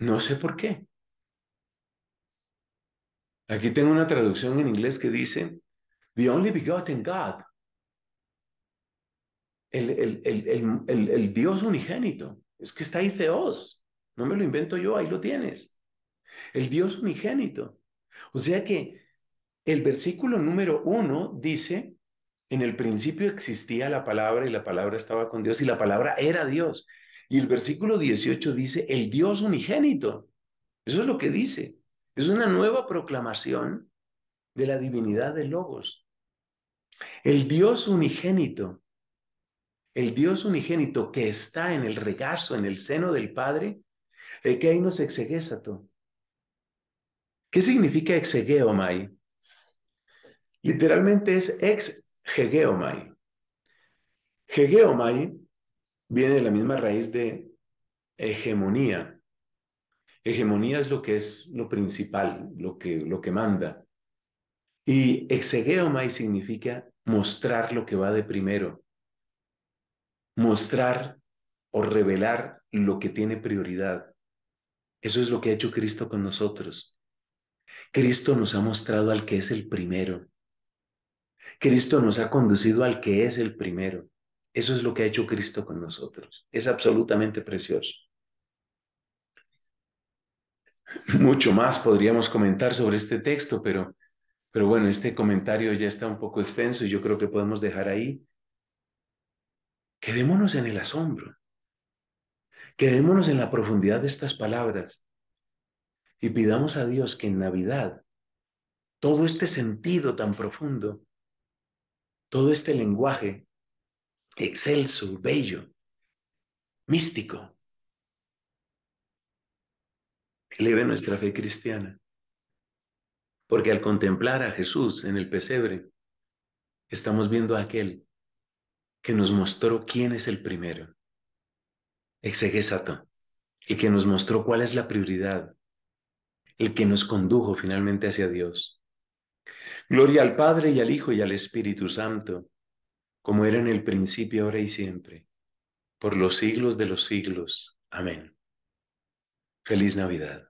No sé por qué. Aquí tengo una traducción en inglés que dice, The only begotten God. El, Dios unigénito. Es que está ahí Dios. No me lo invento yo, ahí lo tienes. El Dios unigénito. O sea que el versículo número uno dice, en el principio existía la palabra y la palabra estaba con Dios y la palabra era Dios. Y el versículo 18 dice, el Dios unigénito. Eso es lo que dice. Es una nueva proclamación de la divinidad de Logos. El Dios unigénito, el Dios unigénito que está en el regazo, en el seno del Padre, el que ahí nos exegésato. ¿Qué significa exegeomai? Literalmente es exgegeomai. Hegeomai viene de la misma raíz de hegemonía, Hegemonía es lo que es lo principal, lo que, lo que manda. Y exegeomai significa mostrar lo que va de primero, mostrar o revelar lo que tiene prioridad. Eso es lo que ha hecho Cristo con nosotros. Cristo nos ha mostrado al que es el primero. Cristo nos ha conducido al que es el primero. Eso es lo que ha hecho Cristo con nosotros. Es absolutamente precioso. Mucho más podríamos comentar sobre este texto, pero, pero bueno, este comentario ya está un poco extenso y yo creo que podemos dejar ahí. Quedémonos en el asombro. Quedémonos en la profundidad de estas palabras y pidamos a Dios que en Navidad todo este sentido tan profundo, todo este lenguaje excelso, bello, místico, eleve nuestra fe cristiana. Porque al contemplar a Jesús en el pesebre, estamos viendo a aquel que nos mostró quién es el primero, exegésato, y que nos mostró cuál es la prioridad, el que nos condujo finalmente hacia Dios. Gloria al Padre y al Hijo y al Espíritu Santo, como era en el principio, ahora y siempre, por los siglos de los siglos. Amén. Feliz Navidad.